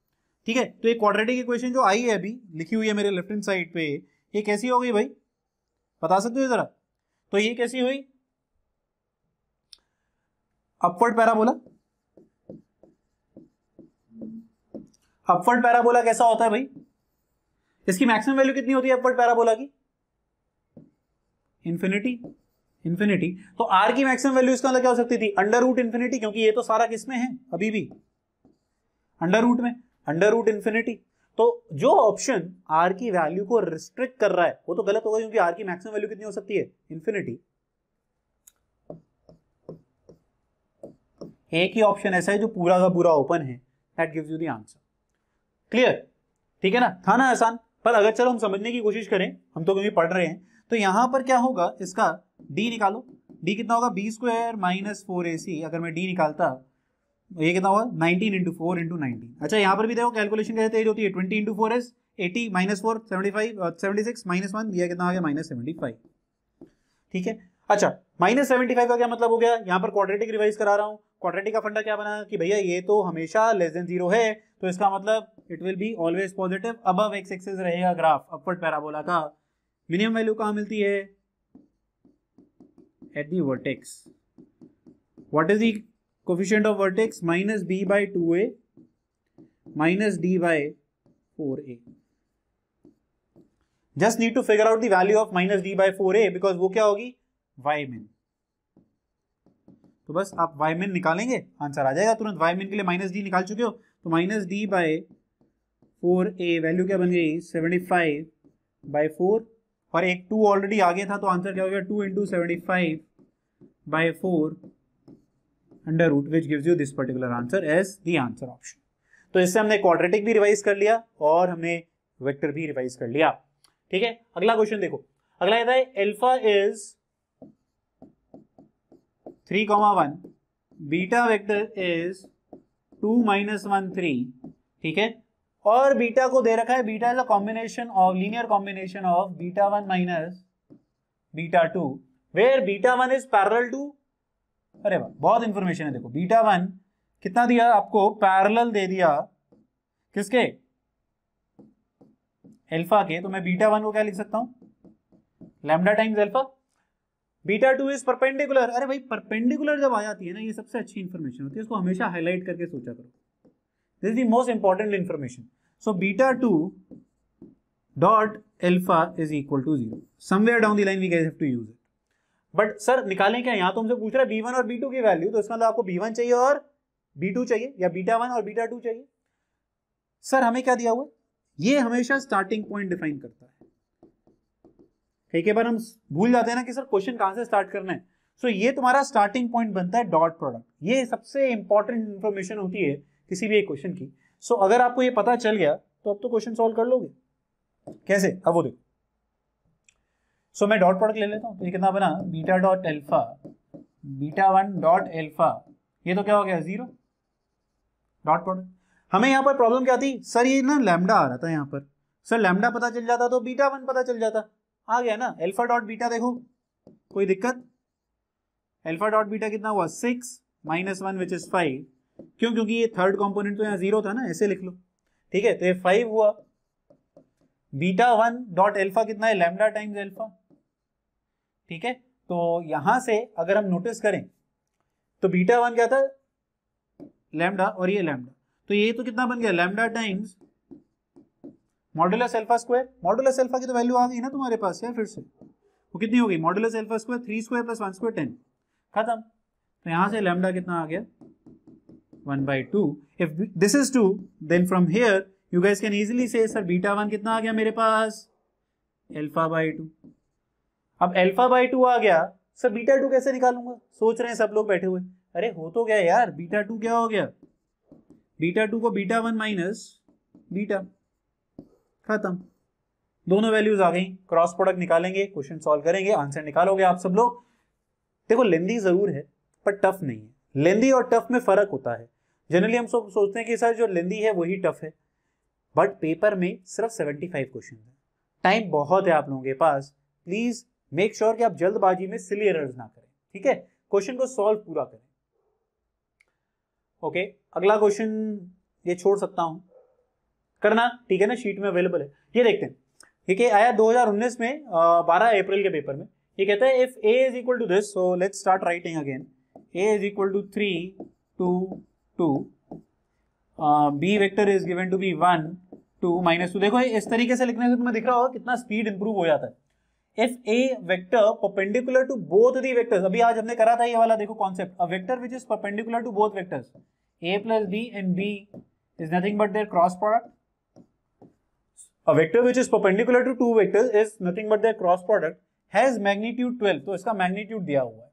ठीक है तो ये क्वाड्रेटिक इक्वेशन जो आई है अभी लिखी हुई है मेरे लेफ्ट हैंड साइड पे ये कैसी हो गई भाई बता सकते हो जरा तो ये कैसी हुई अपवर्ड पैराबोला अपवर्ड पैराबोला कैसा होता है भाई इसकी मैक्सिमम वैल्यू कितनी होती है अपवर्ड पैराबोला की इन्फिनिटी इन्फिनिटी तो आर की मैक्सिमम वैल्यू इसका क्या हो सकती थी अंडर रूट इन्फिनिटी क्योंकि ये तो सारा किसमें है अभी भी अंडर रूट में अंडर रूट इन्फिनिटी तो जो ऑप्शन आर की वैल्यू को रिस्ट्रिक्ट कर रहा है वो तो गलत होगा क्योंकि आर की मैक्सिमम वैल्यू कितनी हो सकती है इंफिनिटी एक ही ऑप्शन ऐसा है जो पूरा का पूरा ओपन है that gives you the answer clear ठीक है ना था ना आसान पर अगर चलो हम समझने की कोशिश करें हम तो कभी पढ़ रहे हैं तो यहां पर क्या होगा इसका डी निकालो डी कितना होगा B square minus four A C अगर मैं डी निकालता ये कितना हुआ nineteen into four into nineteen अच्छा यहाँ पर भी देखो कैलकुलेशन कैसे तेज होती है twenty into four is eighty minus four seventy five seventy six minus one यह कितना आ गया माइनस सेवेंटी फाइव ठीक है अच्छा माइनस सेवेंटी फाइव का क्या मतलब हो गया यहाँ पर क्वाड्रेटिक रिवाइज करा रहा हूँ क्वाड्रेटिक का फंडा क्या बना कि भैया ये तो हमेशा लेस देन जीरो है तो इसका मतलब it will be always positive अब एक्स एक्सेस रहेगा ग्राफ अपवर्ड पैराबोला का मिनिमम वैल्यू कहाँ मिलती है at the vertex what is the coefficient of vertex minus B by two A minus D by four A just need to figure out the value of minus D by four A because वो क्या होगी वाई मिन तो बस आप वाई मिन निकालेंगे आंसर आ जाएगा तुरंत वाई मिन के लिए माइनस डी निकाल चुके हो तो minus D by four A value क्या बन गई सेवेंटी फाइव बाई फोर और एक टू ऑलरेडी आगे था तो आंसर क्या हो गया two into seventy five by four under root which gives you this particular answer as the answer option तो इससे हमने क्वाड्रेटिक भी रिवाइज कर लिया और हमने वेक्टर भी रिवाइज कर लिया ठीक है अगला क्वेश्चन देखो अगला कहता है alpha is three comma one beta vector is two minus one three ठीक है और बीटा को दे रखा है beta is a combination of linear combination of beta one minus beta two where beta one is parallel to अरे वाह बहुत इंफॉर्मेशन है देखो बीटा वन कितना दिया आपको पैरेलल दे दिया किसके एल्फा के तो मैं बीटा वन को क्या लिख सकता हूं lambda times alpha beta two is perpendicular अरे भाई परपेंडिकुलर जब आ जाती है ना ये सबसे अच्छी इन्फॉर्मेशन होती है इसको हमेशा हाईलाइट करके सोचा करो this is the most important information so beta two dot alpha is equal to zero somewhere down the line we guys have to use it but sir निकालें क्या यहाँ तो हमसे पूछ रहा है बी वन और बी टू की वैल्यू तो इसमें तो आपको बी वन चाहिए और बी टू चाहिए या बीटा वन और बीटा टू चाहिए सर हमें क्या दिया हुआ ये हमेशा स्टार्टिंग पॉइंट डिफाइन करता है कई बार हम भूल जाते हैं ना कि सर क्वेश्चन कहां से स्टार्ट करना है सो so, ये तुम्हारा स्टार्टिंग पॉइंट बनता है डॉट प्रोडक्ट ये सबसे इंपॉर्टेंट इन्फॉर्मेशन होती है किसी भी एक क्वेश्चन की सो so, अगर आपको ये पता चल गया तो अब तो क्वेश्चन सॉल्व कर लोगे कैसे अब वो देखो सो मैं डॉट प्रोडक्ट ले लेता हूँ तो ये कितना बना beta dot alpha beta one dot alpha ये तो क्या हो गया जीरो डॉट प्रोडक्ट हमें यहाँ पर प्रॉब्लम क्या थी सर ये ना लैमडा आ रहा था यहाँ पर सर लैमडा पता चल जाता तो बीटा वन पता चल जाता आ गया ना एल्फा डॉट बीटा देखो कोई दिक्कत एल्फा डॉट बीटा कितना हुआ six minus one which is five क्यों क्योंकि ये थर्ड कंपोनेंट तो यहाँ जीरो था ना ऐसे लिख लो ठीक है तो ये फाइव हुआ बीटा वन डॉट एल्फा कितना है लैमडा टाइम्स एल्फा ठीक है तो यहां से अगर हम नोटिस करें तो बीटा वन क्या था लैम्डा और ये लैम्डा तो ये तो कितना बन गया lambda times modulus alpha square modulus alpha की तो वैल्यू आ गई ना तुम्हारे पास यार फिर से वो कितनी हो गई modulus alpha square three square plus one square ten खत्म तो यहां से लैम्डा कितना आ गया one by two if this is two then from here you guys can easily say sir beta one कितना आ गया मेरे पास एल्फा बाई टू अब एल्फा बाई टू आ गया सर बीटा टू कैसे निकालूंगा सोच रहे हैं सब लोग बैठे हुए अरे हो तो गया यार बीटा टू क्या हो गया बीटा टू को बीटा वन माइनस बीटा खत्म दोनों वैल्यूज आ गई क्रॉस प्रोडक्ट निकालेंगे क्वेश्चन सॉल्व करेंगे आंसर निकालोगे आप सब लोग देखो लेंदी जरूर है पर टफ नहीं है लेंदी और टफ में फर्क होता है जनरली हम सब सोचते हैं कि सर जो लेंदी है वही टफ है बट पेपर में सिर्फ 75 क्वेश्चन है टाइम बहुत है आप लोगों के पास प्लीज मेक श्योर sure कि आप जल्दबाजी में सिली एरर्स ना करें ठीक है क्वेश्चन को सॉल्व पूरा करें ओके okay, अगला क्वेश्चन ये छोड़ सकता हूं करना ठीक है ना शीट में अवेलेबल है ये देखते हैं ठीक है आया 2019 में बारह अप्रैल के पेपर में ये कहता है if A is equal to this so let's start writing again A is equal to three two two B vector is given to be one two minus two देखो इस तरीके से लिखने से तुम्हें दिख रहा होगा कितना स्पीड इंप्रूव हो जाता है if a vector perpendicular to both the vectors अभी आज हमने करा था ये वाला देखो concept a vector which is perpendicular to both vectors A plus B and B is nothing but their cross product a vector which is perpendicular to two vectors is nothing but their cross product has magnitude 12 तो इसका मैग्नीट्यूड दिया हुआ है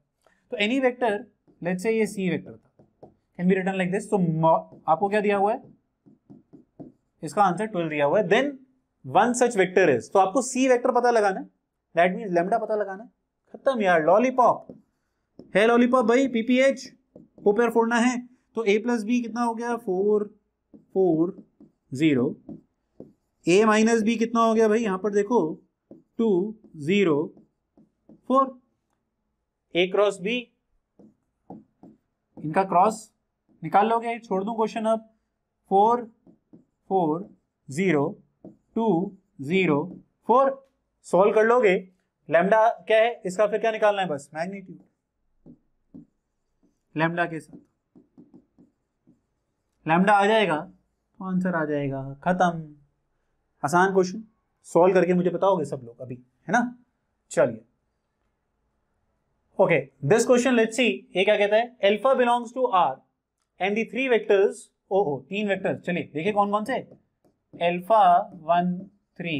तो एनी वेक्टर लेट्स से ये सी वेक्टर था can be written like this so आपको क्या दिया हुआ है इसका आंसर 12 दिया हुआ है then one such vector is तो आपको सी वेक्टर पता लगाना है दैट मीन लेमडा पता लगाना खत्म यार लॉलीपॉप है लॉलीपॉप भाई पीपीएच को पेयर फोड़ना है तो ए प्लस बी कितना हो गया four four zero A minus B कितना हो गया भाई यहाँ पर देखो two zero four A cross B इनका क्रॉस निकाल लोगे छोड़ दूं क्वेश्चन अब four four zero two zero four solve कर लोगे लेमडा क्या है इसका फिर क्या निकालना है बस मैग्नीट्यूड लेमडा के साथ लेमडा आ जाएगा तो आंसर आ जाएगा खत्म आसान क्वेश्चन सॉल्व करके मुझे बताओगे सब लोग अभी है ना चलिए okay this question let's see ये क्या कहता है alpha belongs to R and the three vectors ओ ओ तीन वेक्टर्स चलिए देखिए कौन कौन से अल्फा वन थ्री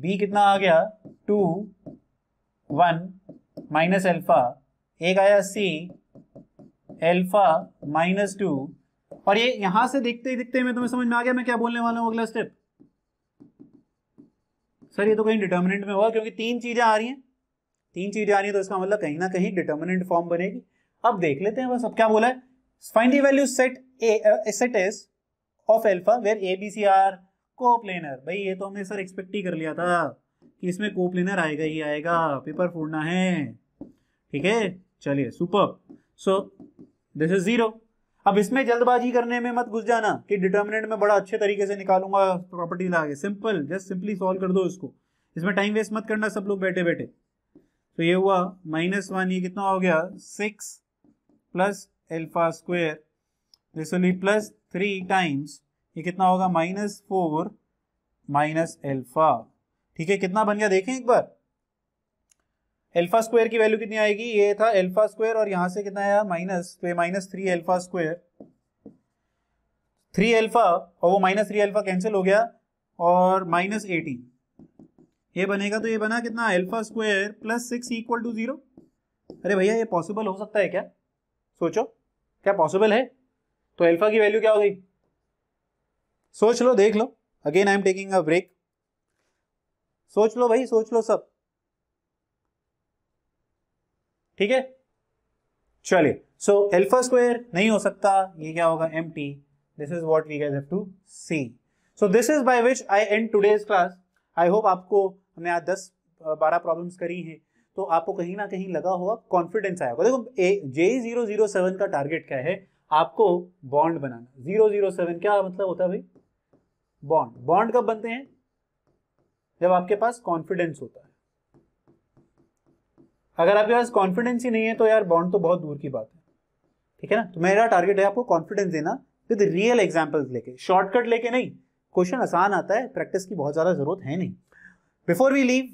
बी कितना आ गया टू वन माइनस एल्फा एक आया सी एल्फा माइनस टू और ये यहां से देखते ही देखते मैं तुम्हें समझ में आ गया मैं क्या बोलने वाला हूं अगला स्टेप सर ये तो कहीं डिटर्मिनेंट में होगा क्योंकि तीन चीजें आ रही हैं तीन चीजें आ रही हैं तो इसका मतलब कहीं ना कहीं डिटर्मिनेंट फॉर्म बनेगी अब देख लेते हैं बस अब क्या बोला है find value set a set S of alpha where A B C are coplanar भाई ये तो हमने सर एक्सपेक्ट ही कर लिया था कि इसमें कोप्लेनर आएगा ही आएगा पेपर फोड़ना है ठीक है चलिए super so this is zero अब इसमें जल्दबाजी करने में मत घुस जाना कि डिटर्मिनेंट में बड़ा अच्छे तरीके से निकालूंगा प्रॉपर्टी ला के सिंपल जस्ट सिंपली सॉल्व कर दो इसको इसमें टाइम वेस्ट मत करना सब लोग बैठे बैठे तो ये हुआ माइनस वन ये कितना हो गया six plus alpha square this will plus three times ये कितना होगा माइनस फोर माइनस एल्फा ठीक है कितना बन गया देखें एक बार एल्फा स्क्वायर की वैल्यू कितनी आएगी ये था एल्फा स्क्वायर और यहां से कितना आया माइनस तो ये minus three alpha square three alpha और वो माइनस थ्री एल्फा कैंसिल हो गया और माइनस एटीन ये बनेगा तो ये बना कितना alpha square plus six equal to zero अरे भैया ये पॉसिबल हो सकता है क्या सोचो क्या पॉसिबल है तो एल्फा की वैल्यू क्या हो गई सोच लो देख लो again I am taking a break सोच लो भाई सोच लो सब ठीक है चलिए सो एल्फा स्क्वायर नहीं हो सकता ये क्या होगा M T this is what we guess to see so this is by which I and today's class I hope आपको हमने आज दस बारह प्रॉब्लम्स करी हैं तो आपको कहीं ना कहीं लगा होगा कॉन्फिडेंस आया होगा देखो जे जीरो जीरो सेवन का टारगेट क्या है आपको बॉन्ड बनाना जीरो जीरो सेवन क्या मतलब होता है भाई बॉन्ड बॉन्ड कब बनते हैं जब आपके पास कॉन्फिडेंस होता है अगर आपके पास कॉन्फिडेंस ही नहीं है तो यार बॉन्ड तो बहुत दूर की बात है ठीक है ना तो मेरा टारगेट है आपको कॉन्फिडेंस देना विद रियल एग्जाम्पल्स लेके शॉर्टकट लेके नहीं क्वेश्चन आसान आता है प्रैक्टिस की बहुत ज़्यादा जरूरत है नहीं before we leave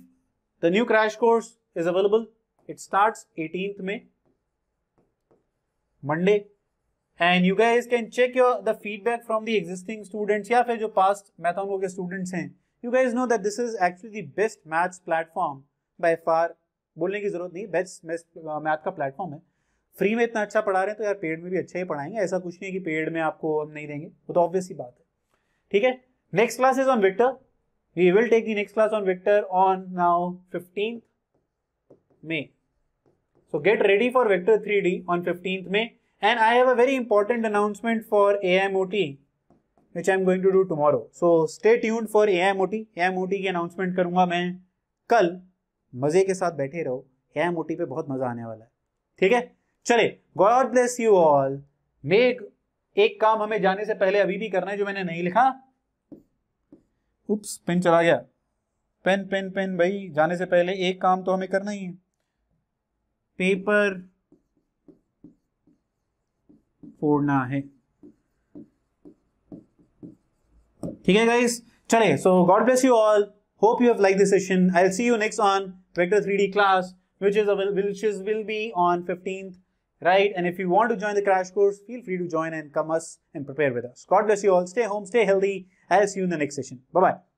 the new crash course is available it start eighteen में Monday and you guys can check your the feedback from the existing students या फिर जो पास्ट मैथोंगो तो के स्टूडेंट्स हैं you guys know that this is actually the best maths platform by far बोलने की जरूरत नहीं बेस्ट मैथ uh, का प्लेटफॉर्म है फ्री में इतना अच्छा पढ़ा रहे हैं तो यार पेड में भी अच्छा ही पढ़ाएंगे ऐसा कुछ नहीं कि पेड में आपको हम नहीं देंगे वो तो ऑब्वियस ही बात है ठीक है next class is on vector we will take the next class on vector on now 15th May. So get ready for vector 3D on 15th May and I have a very important announcement for AIMOT which I am going to do tomorrow. So stay tuned for AIMOT. AIMOT ki announcement करूँगा मैं कल मज़े के साथ बैठे रहो AIMOT पे बहुत मज़ा आने वाला है ठीक है चले God bless you all make एक काम हमें जाने से पहले अभी भी करना है जो मैंने नहीं लिखा उप्स पेन चला गया पेन पेन पेन भाई जाने से पहले एक काम तो हमें करना ही है पेपर फोड़ना है ठीक है गाइस चले so God bless you all hope you have like this session I will see you next on vector 3D class which is which is will be on 15th right and if you want to join the crash course feel free to join and come us and prepare with us God bless you all stay home stay healthy I will see you in the next session bye bye